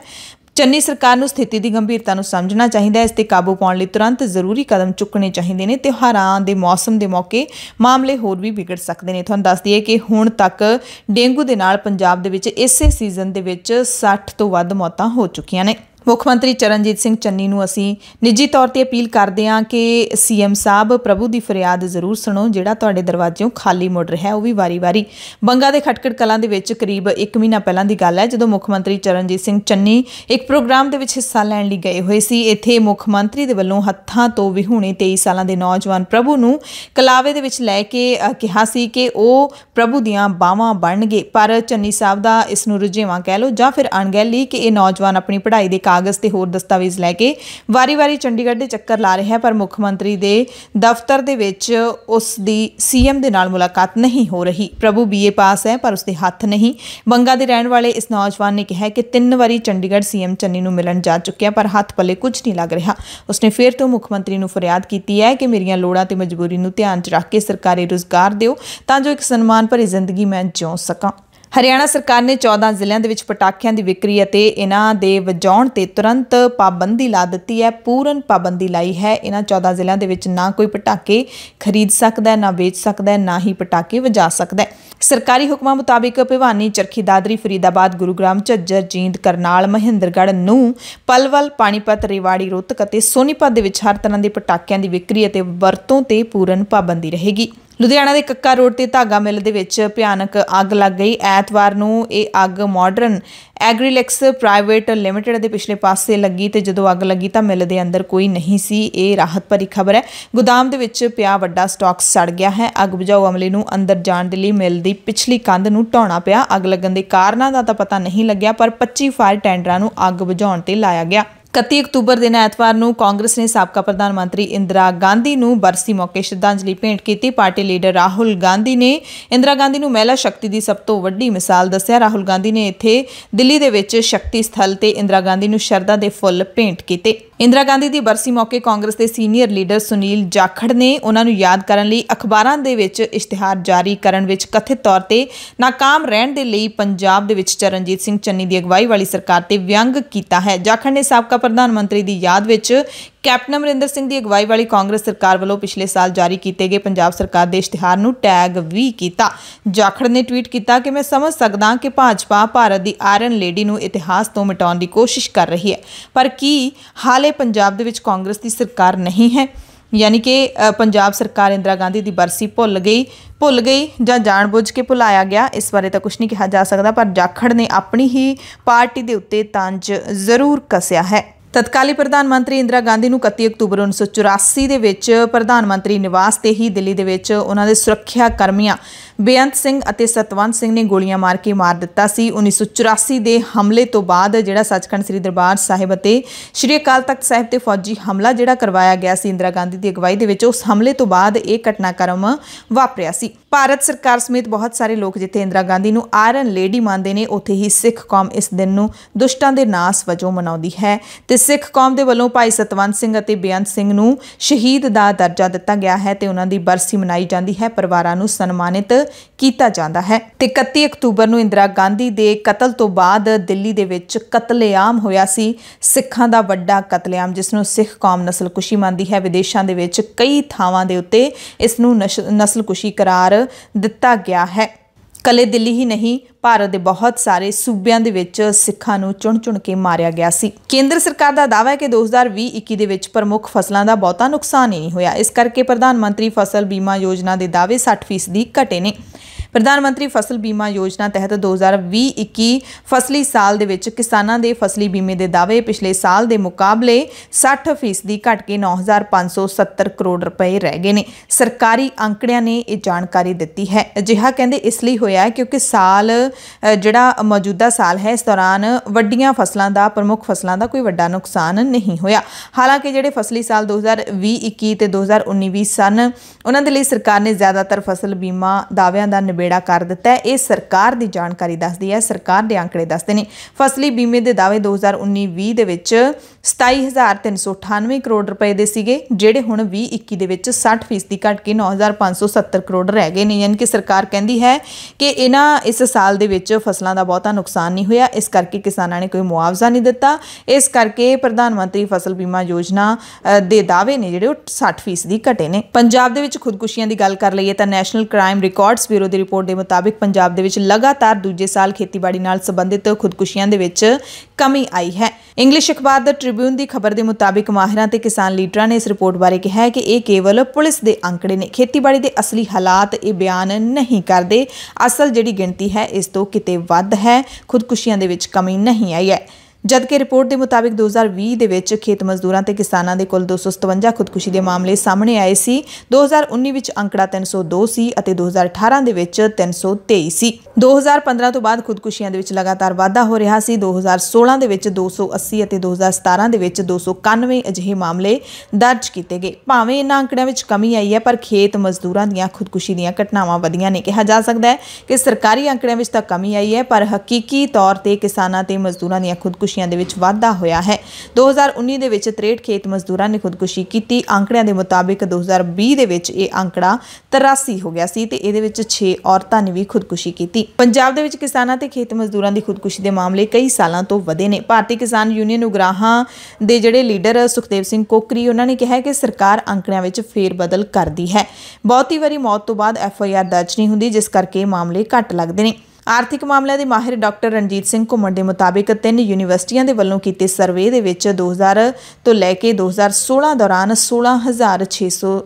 ਚੰਨੀ ਸਰਕਾਰ ਨੂੰ ਸਥਿਤੀ ਦੀ ਗੰਭੀਰਤਾ ਨੂੰ ਸਮਝਣਾ ਚਾਹੀਦਾ ਹੈ ਇਸ ਤੇ ਕਾਬੂ ਪਾਉਣ ਲਈ ਤੁਰੰਤ ਜ਼ਰੂਰੀ ਕਦਮ ਚੁੱਕਣੇ ਚਾਹੀਦੇ ਨੇ ਤਿਉਹਾਰਾਂ ਦੇ ਮੌਸਮ ਦੇ ਮੌਕੇ ਮਾਮਲੇ ਹੋਰ ਵੀ ਵਿਗੜ ਸਕਦੇ ਨੇ ਤੁਹਾਨੂੰ ਦੱਸ ਦਈਏ ਕਿ ਹੁਣ ਤੱਕ ਡੇਂਗੂ ਦੇ ਨਾਲ ਪੰਜਾਬ ਦੇ ਵਿੱਚ ਇਸੇ ਸੀਜ਼ਨ ਦੇ ਵਿੱਚ 60 ਤੋਂ ਵੱਧ ਮੌਤਾਂ ਹੋ ਚੁੱਕੀਆਂ ਨੇ ਮੁੱਖ ਮੰਤਰੀ ਚਰਨਜੀਤ ਸਿੰਘ ਚੰਨੀ ਨੂੰ ਅਸੀਂ ਨਿੱਜੀ ਤੌਰ ਤੇ ਅਪੀਲ ਕਰਦੇ ਹਾਂ ਕਿ ਸੀਐਮ ਸਾਹਿਬ ਪ੍ਰਭੂ ਦੀ ਫਰਿਆਦ ਜ਼ਰੂਰ ਸੁਣੋ ਜਿਹੜਾ ਤੁਹਾਡੇ ਦਰਵਾਜ਼ਿਓਂ ਖਾਲੀ ਮੁੜ ਰਿਹਾ ਉਹ ਵੀ ਵਾਰੀ-ਵਾਰੀ ਬੰਗਾ ਦੇ ਖਟਕੜ ਕਲਾਂ ਦੇ ਵਿੱਚ ਕਰੀਬ 1 ਮਹੀਨਾ ਪਹਿਲਾਂ ਦੀ ਗੱਲ ਹੈ ਜਦੋਂ ਮੁੱਖ ਮੰਤਰੀ ਚਰਨਜੀਤ ਸਿੰਘ ਚੰਨੀ ਇੱਕ ਪ੍ਰੋਗਰਾਮ ਦੇ ਵਿੱਚ ਹਿੱਸਾ ਲੈਣ ਲਈ ਗਏ ਹੋਏ ਸੀ ਇੱਥੇ ਮੁੱਖ ਮੰਤਰੀ ਦੇ ਵੱਲੋਂ ਹੱਥਾਂ ਤੋਂ ਵਿਹੂਣੇ 23 ਸਾਲਾਂ ਦੇ ਨੌਜਵਾਨ ਪ੍ਰਭੂ ਨੂੰ ਕਲਾਵੇ ਦੇ ਵਿੱਚ ਲੈ ਕੇ ਕਿਹਾ ਸੀ ਕਿ ਉਹ ਪ੍ਰਭੂ ਦੀਆਂ ਬਾਹਾਂ ਬਣਨਗੇ ਪਰ ਚੰਨੀ ਸਾਹਿਬ ਦਾ ਇਸ ਨੂੰ ਰੁਝੇਵਾ ਕਹਿ ਲਓ ਜਾਂ ਫਿਰ ਅਣਗਹਿਲੀ ਕਿ ਇਹ ਨੌਜਵਾਨ ਆਪਣੀ ਪੜ੍ਹਾਈ ਦੇ ਕਾਗਜ਼ ਤੇ ਹੋਰ ਦਸਤਾਵੇਜ਼ ਲੈ ਕੇ ਵਾਰੀ-ਵਾਰੀ ਚੰਡੀਗੜ੍ਹ ਦੇ ਚੱਕਰ ਲਾ ਰਿਹਾ ਹੈ ਪਰ ਮੁੱਖ ਮੰਤਰੀ ਦੇ ਦਫ਼ਤਰ ਦੇ ਵਿੱਚ ਉਸ ਦੀ ਸੀਐਮ ਦੇ ਨਾਲ ਮੁਲਾਕਾਤ ਨਹੀਂ ਹੋ ਰਹੀ ਪ੍ਰਭੂ ਬੀਏ ਪਾਸ ਹੈ ਪਰ ਉਸਦੇ ਹੱਥ ਨਹੀਂ ਬੰਗਾ ਦੇ ਰਹਿਣ ਵਾਲੇ ਇਸ ਨੌਜਵਾਨ ਨੇ ਕਿਹਾ ਕਿ ਤਿੰਨ ਵਾਰੀ ਚੰਡੀਗੜ੍ਹ ਸੀਐਮ ਚੰਨੀ ਨੂੰ ਮਿਲਣ ਜਾ ਚੁੱਕਿਆ ਪਰ ਹੱਥ ਪੱਲੇ ਕੁਝ ਨਹੀਂ ਲੱਗ ਰਿਹਾ ਉਸਨੇ ਫਿਰ ਤੋਂ ਮੁੱਖ ਮੰਤਰੀ ਨੂੰ ਫਰਿਆਦ ਕੀਤੀ ਹੈ ਕਿ ਮੇਰੀਆਂ ਲੋੜਾਂ ਤੇ ਮਜਬੂਰੀ ਨੂੰ ਧਿਆਨ 'ਚ ਰੱਖ ਕੇ ਸਰਕਾਰੀ ਰੋਜ਼ਗਾਰ ਦਿਓ ਤਾਂ ਜੋ ਇੱਕ ਸਨਮਾਨ ਭਰੀ ਜ਼ਿੰਦਗੀ ਮੈਂ ਜਿਉ ਸਕਾਂ ਹਰਿਆਣਾ ਸਰਕਾਰ ਨੇ 14 ਜ਼ਿਲ੍ਹਿਆਂ ਦੇ ਵਿੱਚ ਪਟਾਕਿਆਂ ਦੀ ਵਿਕਰੀ ਅਤੇ ਇਹਨਾਂ ਦੇ ਵਜਾਉਣ ਤੇ ਤੁਰੰਤ ਪਾਬੰਦੀ ਲਾ ਦਿੱਤੀ ਹੈ ਪੂਰਨ ਪਾਬੰਦੀ ਲਾਈ ਹੈ ਇਹਨਾਂ 14 ਜ਼ਿਲ੍ਹਿਆਂ ਦੇ ਵਿੱਚ ਨਾ ਕੋਈ ਪਟਾਕੇ ਖਰੀਦ ਸਕਦਾ ਹੈ ਨਾ ਵੇਚ ਸਕਦਾ ਹੈ ਨਾ ਹੀ ਪਟਾਕੇ ਵਜਾ ਸਕਦਾ ਹੈ ਸਰਕਾਰੀ ਹੁਕਮਾਂ ਮੁਤਾਬਿਕ ਭਿਵਾਨੀ ਚਰਖੀ ਦਾਦਰੀ ਫਰੀਦਾਬਾਦ ਗੁਰੂਗ੍ਰਾਮ ਝੱਜਰ ਜੀਂਦ ਕਰਨਾਲ ਮਹਿੰਦਰਗੜ੍ਹ ਨੂੰ ਪਲਵਲ ਪਾਣੀਪਤ ਰਿਵਾੜੀ ਰੋਤਕ ਅਤੇ ਸੋਨੀਪਤ ਦੇ ਵਿੱਚ ਹਰ ਤਰ੍ਹਾਂ ਦੇ ਪਟਾਕਿਆਂ ਦੀ ਵਿਕਰੀ ਅਤੇ ਵਰਤੋਂ ਤੇ ਪੂਰਨ ਪਾਬੰਦੀ ਰਹੇਗੀ ਲੁਧਿਆਣਾ ਦੇ ਕੱਕਾ ਰੋਡ ਤੇ ਧਾਗਾ ਮਿਲ ਦੇ ਵਿੱਚ ਭਿਆਨਕ ਅੱਗ ਲੱਗ ਗਈ ਐਤਵਾਰ ਨੂੰ ਇਹ ਅੱਗ ਮਾਡਰਨ ਐਗਰੀਲੈਕਸ ਪ੍ਰਾਈਵੇਟ ਲਿਮਟਿਡ ਦੇ ਪਿਛਲੇ ਪਾਸੇ ਲੱਗੀ ਤੇ ਜਦੋਂ ਅੱਗ ਲੱਗੀ ਤਾਂ ਮਿਲ ਦੇ ਅੰਦਰ ਕੋਈ ਨਹੀਂ ਸੀ ਇਹ ਰਾਹਤ ਭਰੀ ਖਬਰ ਹੈ ਗੋਦਾਮ ਦੇ ਵਿੱਚ ਪਿਆ ਵੱਡਾ ਸਟਾਕ ਸੜ ਗਿਆ ਹੈ ਅੱਗ ਬੁਝਾਊ ਅਮਲੇ ਨੂੰ ਅੰਦਰ ਜਾਣ ਦੇ ਲਈ ਮਿਲ ਦੀ ਪਿਛਲੀ ਕੰਧ ਨੂੰ ਢਾਉਣਾ ਪਿਆ ਅੱਗ ਲੱਗਣ ਦੇ ਕਾਰਨਾਂ ਦਾ ਤਾਂ ਪਤਾ ਨਹੀਂ ਲੱਗਿਆ ਪਰ 25 ਫਾਇਰ ਟੈਂਡਰਾਂ ਨੂੰ ਅੱਗ ਬੁਝਾਉਣ ਤੇ ਲਾਇਆ ਗਿਆ 31 ਅਕਤੂਬਰ ਦਿਨ ਐਤਵਾਰ ਨੂੰ ਕਾਂਗਰਸ ਨੇ ਸਾਬਕਾ ਪ੍ਰਧਾਨ ਮੰਤਰੀ ਇੰਦਰਾ ਗਾਂਧੀ ਨੂੰ ਬਰਸੀ ਮੌਕੇ ਸ਼ਰਧਾਂਜਲੀ ਭੇਂਟ ਕੀਤੀ ਪਾਰਟੀ ਲੀਡਰ ਰਾਹੁਲ ਗਾਂਧੀ ਨੇ ਇੰਦਰਾ ਗਾਂਧੀ ਨੂੰ ਮਹਿਲਾ ਸ਼ਕਤੀ ਦੀ ਸਭ ਤੋਂ ਵੱਡੀ ਮਿਸਾਲ ਦੱਸਿਆ ਰਾਹੁਲ ਗਾਂਧੀ ਨੇ ਇੱਥੇ ਦਿੱਲੀ ਦੇ ਵਿੱਚ ਸ਼ਕਤੀ ਸਥਲ ਤੇ ਇੰਦਰਾ ਗਾਂਧੀ ਨੂੰ ਸ਼ਰਧਾ ਦੇ ਫੁੱਲ ਭੇਂਟ ਕੀਤੇ ਇੰਦਰਾ ਗਾਂਧੀ ਦੀ ਬਰਸੀ ਮੌਕੇ ਕਾਂਗਰਸ ਦੇ ਸੀਨੀਅਰ ਲੀਡਰ ਸੁਨੀਲ ਜਾਖੜ ਨੇ ਉਹਨਾਂ ਨੂੰ ਯਾਦ ਕਰਨ ਲਈ ਅਖਬਾਰਾਂ ਦੇ ਵਿੱਚ ਇਸ਼ਤਿਹਾਰ ਜਾਰੀ ਕਰਨ ਵਿੱਚ ਕਥਿਤ ਤੌਰ ਤੇ ناکਾਮ ਰਹਿਣ ਦੇ ਲਈ ਪੰਜਾਬ ਦੇ ਵਿੱਚ ਚਰਨਜੀਤ ਸਿੰਘ ਚੰਨੀ ਦੀ ਅਗਵਾਈ ਵਾਲੀ ਸਰਕਾਰ ਤੇ ਵਿਅੰਗ ਕੀਤਾ ਹੈ ਜਾਖੜ ਨੇ ਸਾਬਕਾ ਪ੍ਰਧਾਨ ਮੰਤਰੀ ਦੀ ਯਾਦ ਵਿੱਚ ਕੈਪਟਨ ਅਮਰਿੰਦਰ ਸਿੰਘ ਦੀ ਅਗਵਾਈ ਵਾਲੀ ਕਾਂਗਰਸ ਸਰਕਾਰ ਵੱਲੋਂ ਪਿਛਲੇ ਸਾਲ ਜਾਰੀ ਕੀਤੇ ਗਏ ਪੰਜਾਬ ਸਰਕਾਰ ਦੇ ਇਸ਼ਤਿਹਾਰ ਨੂੰ ਟੈਗ ਵੀ ਕੀਤਾ ਜਾਖੜ ਨੇ ਟਵੀਟ ਕੀਤਾ ਕਿ ਮੈਂ ਸਮਝ ਸਕਦਾ ਕਿ ਭਾਜਪਾ ਭਾਰਤ ਦੀ ਆਇਰਨ ਲੇਡੀ ਨੂੰ ਇਤਿਹਾਸ ਤੋਂ ਮਿਟਾਉਣ ਦੀ ਕੋਸ਼ਿਸ਼ ਕਰ ਰਹੀ ਹੈ ਪਰ ਕੀ ਹਾਲੇ ਪੰਜਾਬ ਦੇ ਵਿੱਚ ਕਾਂਗਰਸ ਦੀ ਸਰਕਾਰ ਨਹੀਂ ਹੈ ਯਾਨੀ ਕਿ ਪੰਜਾਬ ਸਰਕਾਰ ਇੰਦਰਾ ਗਾਂਧੀ ਦੀ ਬਰਸੀ ਭੁੱਲ ਗਈ ਭੁੱਲ ਗਈ ਜਾਂ ਜਾਣਬੁੱਝ ਕੇ ਭੁਲਾਇਆ ਗਿਆ ਇਸ ਬਾਰੇ ਤਾਂ ਕੁਝ ਨਹੀਂ ਕਿਹਾ ਜਾ ਸਕਦਾ ਪਰ ਜਾਖੜ ਨੇ ਆਪਣੀ ਹੀ ਪਾਰਟੀ ਦੇ ਉੱਤੇ ਤੰਜ ਜ਼ਰੂਰ ਕਸਿਆ ਹੈ ਤਤਕਾਲੀ ਪ੍ਰਧਾਨ ਮੰਤਰੀ ਇੰਦਰਾ ਗਾਂਧੀ ਨੂੰ 31 ਅਕਤੂਬਰ 1984 ਦੇ ਵਿੱਚ ਪ੍ਰਧਾਨ ਮੰਤਰੀ ਨਿਵਾਸ ਤੇ ਹੀ ਦਿੱਲੀ ਦੇ ਵਿੱਚ ਉਹਨਾਂ ਦੇ ਸੁਰੱਖਿਆ ਕਰਮੀਆਂ ਬੇਅੰਤ ਸਿੰਘ ਅਤੇ ਸਤਵੰਤ ਸਿੰਘ ਨੇ ਗੋਲੀਆਂ ਮਾਰ ਕੇ ਮਾਰ ਦਿੱਤਾ ਸੀ 1984 ਦੇ ਹਮਲੇ ਤੋਂ ਬਾਅਦ ਜਿਹੜਾ ਸੱਚਖੰਡ ਸ੍ਰੀ ਦਰਬਾਰ ਸਾਹਿਬ ਅਤੇ ਸ਼੍ਰੀ ਅਕਾਲ ਤਖਤ ਸਾਹਿਬ ਤੇ ਫੌਜੀ ਹਮਲਾ ਜਿਹੜਾ ਕਰਵਾਇਆ ਗਿਆ ਸੀ ਇੰਦਰਾ ਗਾਂਧੀ ਦੀ ਅਗਵਾਈ ਦੇ ਵਿੱਚ ਉਸ ਹਮਲੇ ਤੋਂ ਬਾਅਦ ਇਹ ਘਟਨਾਕ੍ਰਮ ਵਾਪਰਿਆ ਸੀ ਭਾਰਤ ਸਰਕਾਰ ਸਮੇਤ ਬਹੁਤ ਸਾਰੇ ਲੋਕ ਜਿੱਥੇ ਇੰਦਰਾ ਗਾਂਧੀ ਨੂੰ ਆਇਰਨ ਲੇਡੀ ਮੰਨਦੇ ਨੇ ਉੱਥੇ ਹੀ ਸਿੱਖ ਕੌਮ ਇਸ ਦਿਨ ਨੂੰ ਦੁਸ਼ਟਾਂ ਦੇ ਨਾਸ ਵਜੋਂ ਮਨਾਉਂਦੀ ਹੈ ਤੇ ਸਿੱਖ ਕੌਮ ਦੇ ਵੱਲੋਂ ਭਾਈ ਸਤਵੰਤ ਸਿੰਘ ਅਤੇ ਬੇਅੰਤ ਸਿੰਘ ਨੂੰ ਸ਼ਹੀਦ ਦਾ ਦਰਜਾ ਦਿੱਤਾ ਗਿਆ ਹੈ ਤੇ ਉਹਨਾਂ ਦੀ ਬਰਸੀ ਮਨਾਈ ਜਾਂਦੀ ਹੈ ਪਰਿਵਾਰਾਂ ਨੂੰ ਸਨਮਾਨਿਤ ਕੀਤਾ ਜਾਂਦਾ ਹੈ ਤੇ 31 ਅਕਤੂਬਰ ਨੂੰ ਇੰਦਰਾ ਗਾਂਧੀ ਦੇ ਕਤਲ ਤੋਂ ਬਾਅਦ ਦਿੱਲੀ ਦੇ ਵਿੱਚ ਕਤਲੇਆਮ ਹੋਇਆ ਸੀ ਸਿੱਖਾਂ ਦਾ ਵੱਡਾ ਕਤਲੇਆਮ ਜਿਸ ਨੂੰ ਸਿੱਖ ਕੌਮ ਨਸਲਕੁਸ਼ੀ ਮੰਨਦੀ ਹੈ ਵਿਦੇਸ਼ਾਂ ਦੇ ਵਿੱਚ ਕਈ ਥਾਵਾਂ ਦੇ ਉੱਤੇ ਇਸ ਨੂੰ ਨਸਲਕੁਸ਼ੀ ਕਰਾਰ ਦਿੱਤਾ ਗਿਆ ਹੈ ਕੱਲੇ ਦਿੱਲੀ ਹੀ ਨਹੀਂ ਭਾਰਤ ਦੇ ਬਹੁਤ ਸਾਰੇ ਸੂਬਿਆਂ ਦੇ ਵਿੱਚ ਸਿੱਖਾਂ ਨੂੰ ਚੁਣ-ਚੁਣ ਕੇ ਮਾਰਿਆ ਗਿਆ ਸੀ ਕੇਂਦਰ ਸਰਕਾਰ ਦਾ ਦਾਅਵਾ ਹੈ ਕਿ 2020-21 ਦੇ ਵਿੱਚ ਪ੍ਰਮੁੱਖ ਫਸਲਾਂ ਦਾ ਬਹੁਤਾ ਨੁਕਸਾਨ ਹੀ ਨਹੀਂ ਹੋਇਆ ਇਸ ਕਰਕੇ ਪ੍ਰਧਾਨ ਮੰਤਰੀ ਫਸਲ ਬੀਮਾ ਯੋਜਨਾ ਦੇ ਦਾਅਵੇ 60% ਘਟੇ ਨੇ ਪ੍ਰਧਾਨ ਮੰਤਰੀ ਫਸਲ ਬੀਮਾ ਯੋਜਨਾ ਤਹਿਤ 2020-21 ਫਸਲੀ ਸਾਲ ਦੇ ਵਿੱਚ ਕਿਸਾਨਾਂ ਦੇ ਫਸਲੀ ਬੀਮੇ ਦੇ ਦਾਅਵੇ ਪਿਛਲੇ ਸਾਲ ਦੇ ਮੁਕਾਬਲੇ 60% ਘਟ ਕੇ 9570 ਕਰੋੜ ਰੁਪਏ ਰਹਿ ਗਏ ਨੇ ਸਰਕਾਰੀ ਅੰਕੜਿਆਂ ਨੇ ਇਹ ਜਾਣਕਾਰੀ ਦਿੱਤੀ ਹੈ ਅਜਿਹਾ ਕਹਿੰਦੇ ਇਸ ਲਈ ਹੋਇਆ ਹੈ ਕਿਉਂਕਿ ਸਾਲ ਜਿਹੜਾ ਮੌਜੂਦਾ ਸਾਲ ਹੈ ਇਸ ਦੌਰਾਨ ਵੱਡੀਆਂ ਫਸਲਾਂ ਦਾ ਪ੍ਰਮੁੱਖ ਫਸਲਾਂ ਦਾ ਕੋਈ ਵੱਡਾ ਨੁਕਸਾਨ ਨਹੀਂ ਹੋਇਆ ਹਾਲਾਂਕਿ ਜਿਹੜੇ ਫਸਲੀ ਸਾਲ 2020-21 ਤੇ 2019-20 ਸਨ ਉਹਨਾਂ ਦੇ ਲਈ ਸਰਕਾਰ ਨੇ ਜ਼ਿਆਦਾਤਰ ਫਸਲ ਬੀਮਾ ਦਾਅਵਿਆਂ ਦਾ ਨਿਬੇੜਾ ਕਰ ਦਿੱਤਾ ਹੈ ਇਹ ਸਰਕਾਰ ਦੀ ਜਾਣਕਾਰੀ ਦੱਸਦੀ ਹੈ ਸਰਕਾਰ ਦੇ ਅੰਕੜੇ ਦੱਸਦੇ ਨੇ ਫਸਲੀ ਬੀਮੇ ਦੇ ਦਾਅਵੇ 2019-20 ਦੇ ਵਿੱਚ 27398 ਕਰੋੜ ਰੁਪਏ ਦੇ ਸੀਗੇ ਜਿਹੜੇ ਹੁਣ 2021 ਦੇ ਵਿੱਚ 60% ਘਟ ਕੇ 9570 ਕਰੋੜ ਰਹਿ ਗਏ ਨੇ ਯਾਨੀ ਕਿ ਸਰਕਾਰ ਕਹਿੰਦੀ ਹੈ ਕਿ ਇਹਨਾਂ ਇਸ ਸਾਲ ਦੇ ਵਿੱਚ ਫਸਲਾਂ ਦਾ ਬਹੁਤਾ ਨੁਕਸਾਨ ਨਹੀਂ ਹੋਇਆ ਇਸ ਕਰਕੇ ਕਿਸਾਨਾਂ ਨੇ ਕੋਈ ਮੁਆਵਜ਼ਾ ਨਹੀਂ ਦਿੱਤਾ ਇਸ ਕਰਕੇ ਪ੍ਰਧਾਨ ਮੰਤਰੀ ਫਸਲ ਬੀਮਾ ਯੋਜਨਾ ਦੇ ਦਾਅਵੇ ਨੇ ਜਿਹੜੇ ਉਹ 60% ਦੀ ਘਟੇ ਨੇ ਪੰਜਾਬ ਦੇ ਵਿੱਚ ਖੁਦਕੁਸ਼ੀਆਂ ਦੀ ਗੱਲ ਕਰ ਲਈਏ ਤਾਂ ਨੈਸ਼ਨਲ ਕ੍ਰਾਈਮ ਰਿਕਾਰਡਸ ਬਿਊਰੋ ਦੀ ਰਿਪੋਰਟ ਦੇ ਮੁਤਾਬਕ ਪੰਜਾਬ ਦੇ ਵਿੱਚ ਲਗਾਤਾਰ ਦੂਜੇ ਸਾਲ ਖੇਤੀਬਾੜੀ ਨਾਲ ਸੰਬੰਧਿਤ ਖੁਦਕੁਸ਼ੀਆਂ ਦੇ ਵਿੱਚ ਕਮੀ ਆਈ ਹੈ ਇੰਗਲਿਸ਼ ਅਖਬਾਰ ਦਾ ਟ੍ਰਿਬਿਊਨ ਦੀ ਖਬਰ ਦੇ ਮੁਤਾਬਿਕ ਮਾਹਿਰਾਂ ਤੇ ਕਿਸਾਨ ਲੀਡਰਾਂ ਨੇ ਇਸ ਰਿਪੋਰਟ ਬਾਰੇ ਕਿਹਾ ਹੈ ਕਿ ਇਹ ਕੇਵਲ ਪੁਲਿਸ ਦੇ ਅੰਕੜੇ ਨੇ ਖੇਤੀਬਾੜੀ ਦੇ ਅਸਲੀ ਹਾਲਾਤ ਇਹ ਬਿਆਨ ਨਹੀਂ ਕਰਦੇ ਅਸਲ ਜਿਹੜੀ ਗਿਣਤੀ ਹੈ ਇਸ ਤੋਂ ਕਿਤੇ ਵੱਧ ਹੈ ਖੁਦਕੁਸ਼ੀਆਂ ਦੇ ਵਿੱਚ ਕਮੀ ਨਹੀਂ ਆਈ ਹੈ ਜਦਕਿ ਰਿਪੋਰਟ ਦੇ ਮੁਤਾਬਿਕ 2020 ਦੇ ਵਿੱਚ ਖੇਤ ਮਜ਼ਦੂਰਾਂ ਤੇ ਕਿਸਾਨਾਂ ਦੇ ਕੁੱਲ 257 ਖੁਦਕੁਸ਼ੀ ਦੇ ਮਾਮਲੇ ਸਾਹਮਣੇ ਆਏ ਸੀ 2019 ਵਿੱਚ ਅੰਕੜਾ 302 ਸੀ ਅਤੇ 2018 ਦੇ ਵਿੱਚ 323 ਸੀ 2015 ਤੋਂ ਬਾਅਦ ਖੁਦਕੁਸ਼ੀਆਂ ਦੇ ਵਿੱਚ ਲਗਾਤਾਰ ਵਾਧਾ ਹੋ ਰਿਹਾ ਸੀ 2016 ਦੇ ਵਿੱਚ 280 ਅਤੇ 2017 ਦੇ ਵਿੱਚ 291 ਅਜਿਹੇ ਮਾਮਲੇ ਦਰਜ ਕੀਤੇ ਗਏ ਭਾਵੇਂ ਇਹਨਾਂ ਅੰਕੜਿਆਂ ਵਿੱਚ ਕਮੀ ਆਈ ਹੈ ਪਰ ਖੇਤ ਮਜ਼ਦੂਰਾਂ ਦੀਆਂ ਖੁਦਕੁਸ਼ੀ ਦੀਆਂ ਘਟਨਾਵਾਂ ਵਧੀਆਂ ਨੇ ਕਿਹਾ ਜਾ ਸਕਦਾ ਹੈ ਕਿ ਸਰਕਾਰੀ ਅੰਕੜਿਆਂ ਵਿੱਚ ਤਾਂ ਕਮੀ ਆਈ ਹੈ ਪਰ ਹਕੀਕੀ ਤੌਰ ਤੇ ਕਿਸਾਨਾਂ ਤੇ ਮਜ਼ਦੂਰਾਂ ਦੀਆਂ ਖੁਦਕੁਸ਼ੀ ਖੁਦਕੁਸ਼ੀਆਂ ਦੇ ਵਿੱਚ ਵਾਧਾ ਹੋਇਆ ਹੈ 2019 ਦੇ ਵਿੱਚ 63 ਖੇਤ ਮਜ਼ਦੂਰਾਂ ਨੇ ਖੁਦਕੁਸ਼ੀ ਕੀਤੀ ਅੰਕੜਿਆਂ ਦੇ ਮੁਤਾਬਿਕ 2020 ਦੇ ਵਿੱਚ ਇਹ ਅੰਕੜਾ 83 ਹੋ ਗਿਆ ਸੀ ਤੇ ਇਹਦੇ ਵਿੱਚ 6 ਔਰਤਾਂ ਨੇ ਵੀ ਖੁਦਕੁਸ਼ੀ ਕੀਤੀ ਪੰਜਾਬ ਦੇ ਵਿੱਚ ਕਿਸਾਨਾਂ ਤੇ ਖੇਤ ਮਜ਼ਦੂਰਾਂ ਦੀ ਖੁਦਕੁਸ਼ੀ ਦੇ ਮਾਮਲੇ ਕਈ ਸਾਲਾਂ ਤੋਂ ਵਧੇ ਨੇ ਭਾਰਤੀ ਕਿਸਾਨ ਯੂਨੀਅਨ ਉਗਰਾਹਾਂ ਦੇ ਜਿਹੜੇ ਲੀਡਰ ਸੁਖਦੇਵ ਸਿੰਘ ਕੋਕਰੀ ਉਹਨਾਂ ਨੇ ਕਿਹਾ ਕਿ ਸਰਕਾਰ ਅੰਕੜਿਆਂ ਵਿੱਚ ਫੇਰ ਬਦਲ ਕਰਦੀ ਹੈ ਬਹੁਤੀ ਵਾਰੀ ਮੌਤ ਤੋਂ ਬਾਅਦ ਐਫ ਆਈ ਆਰ ਦਰਜ ਨਹੀਂ ਹੁੰਦੀ ਜਿਸ ਕਰਕੇ ਮਾਮਲੇ ਘੱਟ ਲੱਗਦੇ ਨੇ ਆਰਥਿਕ ਮਾਮਲਿਆਂ ਦੇ ਮਾਹਿਰ ਡਾਕਟਰ ਰਣਜੀਤ ਸਿੰਘ ਘੁੰਮਣ ਦੇ ਮੁਤਾਬਿਕ ਤਿੰਨ ਯੂਨੀਵਰਸਿਟੀਆਂ ਦੇ ਵੱਲੋਂ ਕੀਤੇ ਸਰਵੇ ਦੇ ਵਿੱਚ 2000 ਤੋਂ ਲੈ ਕੇ 2016 ਦੌਰਾਨ 16600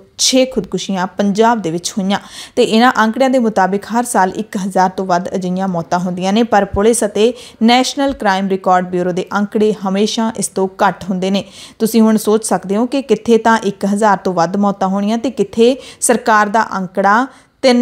ਖੁਦਕੁਸ਼ੀਆਂ ਪੰਜਾਬ ਦੇ ਵਿੱਚ ਹੋਈਆਂ ਤੇ ਇਹਨਾਂ ਅੰਕੜਿਆਂ ਦੇ ਮੁਤਾਬਿਕ ਹਰ ਸਾਲ 1000 ਤੋਂ ਵੱਧ ਅਜਿਹੀਆਂ ਮੌਤਾਂ ਹੁੰਦੀਆਂ ਨੇ ਪਰ ਪੁਲਿਸ ਅਤੇ ਨੈਸ਼ਨਲ ਕ੍ਰਾਈਮ ਰਿਕਾਰਡ ਬਿਊਰੋ ਦੇ ਅੰਕੜੇ ਹਮੇਸ਼ਾ ਇਸ ਤੋਂ ਘੱਟ ਹੁੰਦੇ ਨੇ ਤੁਸੀਂ ਹੁਣ ਸੋਚ ਸਕਦੇ ਹੋ ਕਿ ਕਿੱਥੇ ਤਾਂ 1000 ਤੋਂ ਵੱਧ ਮੌਤਾਂ ਹੋਣੀਆਂ ਤੇ ਕਿੱਥੇ ਸਰਕਾਰ ਦਾ ਅੰਕੜਾ 3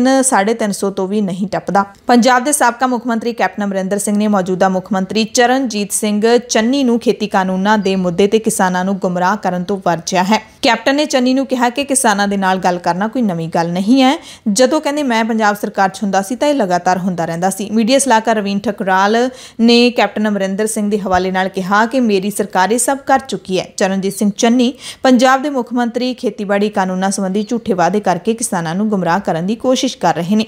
350 ਤੋਂ ਵੀ ਨਹੀਂ ਟੱਪਦਾ ਪੰਜਾਬ ਦੇ ਸਾਬਕਾ ਮੁੱਖ ਮੰਤਰੀ ਕੈਪਟਨ ਅਮਰਿੰਦਰ ਸਿੰਘ ਨੇ ਮੌਜੂਦਾ ਮੁੱਖ ਮੰਤਰੀ ਚਰਨਜੀਤ ਸਿੰਘ ਚੰਨੀ ਨੂੰ ਖੇਤੀ ਕਾਨੂੰਨਾਂ ਦੇ ਮੁੱਦੇ ਤੇ ਕਿਸਾਨਾਂ ਨੂੰ ਗੁੰਮਰਾਹ ਕਰਨ ਤੋਂ ਵਰਜਿਆ ਹੈ ਕੈਪਟਨ ਨੇ ਚੰਨੀ ਨੂੰ ਕਿਹਾ ਕਿ ਕਿਸਾਨਾਂ ਦੇ ਨਾਲ ਗੱਲ ਕਰਨਾ ਕੋਈ ਨਵੀਂ ਗੱਲ ਨਹੀਂ ਹੈ ਜਦੋਂ ਕਹਿੰਦੇ ਮੈਂ ਪੰਜਾਬ ਸਰਕਾਰ 'ਚ ਹੁੰਦਾ ਸੀ ਤਾਂ ਇਹ ਲਗਾਤਾਰ ਹੁੰਦਾ ਰਹਿੰਦਾ ਸੀ ਮੀਡੀਆ ਸਲਾਹਕਾਰ ਰਵੀਨ ਠਕਰਾਲ ਨੇ ਕੈਪਟਨ ਅਮਰਿੰਦਰ ਸਿੰਘ ਦੇ ਹਵਾਲੇ ਨਾਲ ਕਿਹਾ ਕਿ ਮੇਰੀ ਸਰਕਾਰ ਇਹ ਸਭ ਕਰ ਚੁੱਕੀ ਹੈ ਚਰਨਜੀਤ ਸਿੰਘ ਚੰਨੀ ਪੰਜਾਬ ਦੇ ਮੁੱਖ ਮੰਤਰੀ ਖੇਤੀਬਾੜੀ ਕਾਨੂੰਨਾਂ ਸੰਬੰਧੀ ਝੂਠੇ ਵਾਅਦੇ ਕਰਕੇ ਕਿਸਾਨਾਂ ਨੂੰ ਗੁੰਮਰਾਹ ਕਰਨ ਦੀ ਕੋਸ਼ਿਸ਼ ਕਰ ਰਹੇ ਨੇ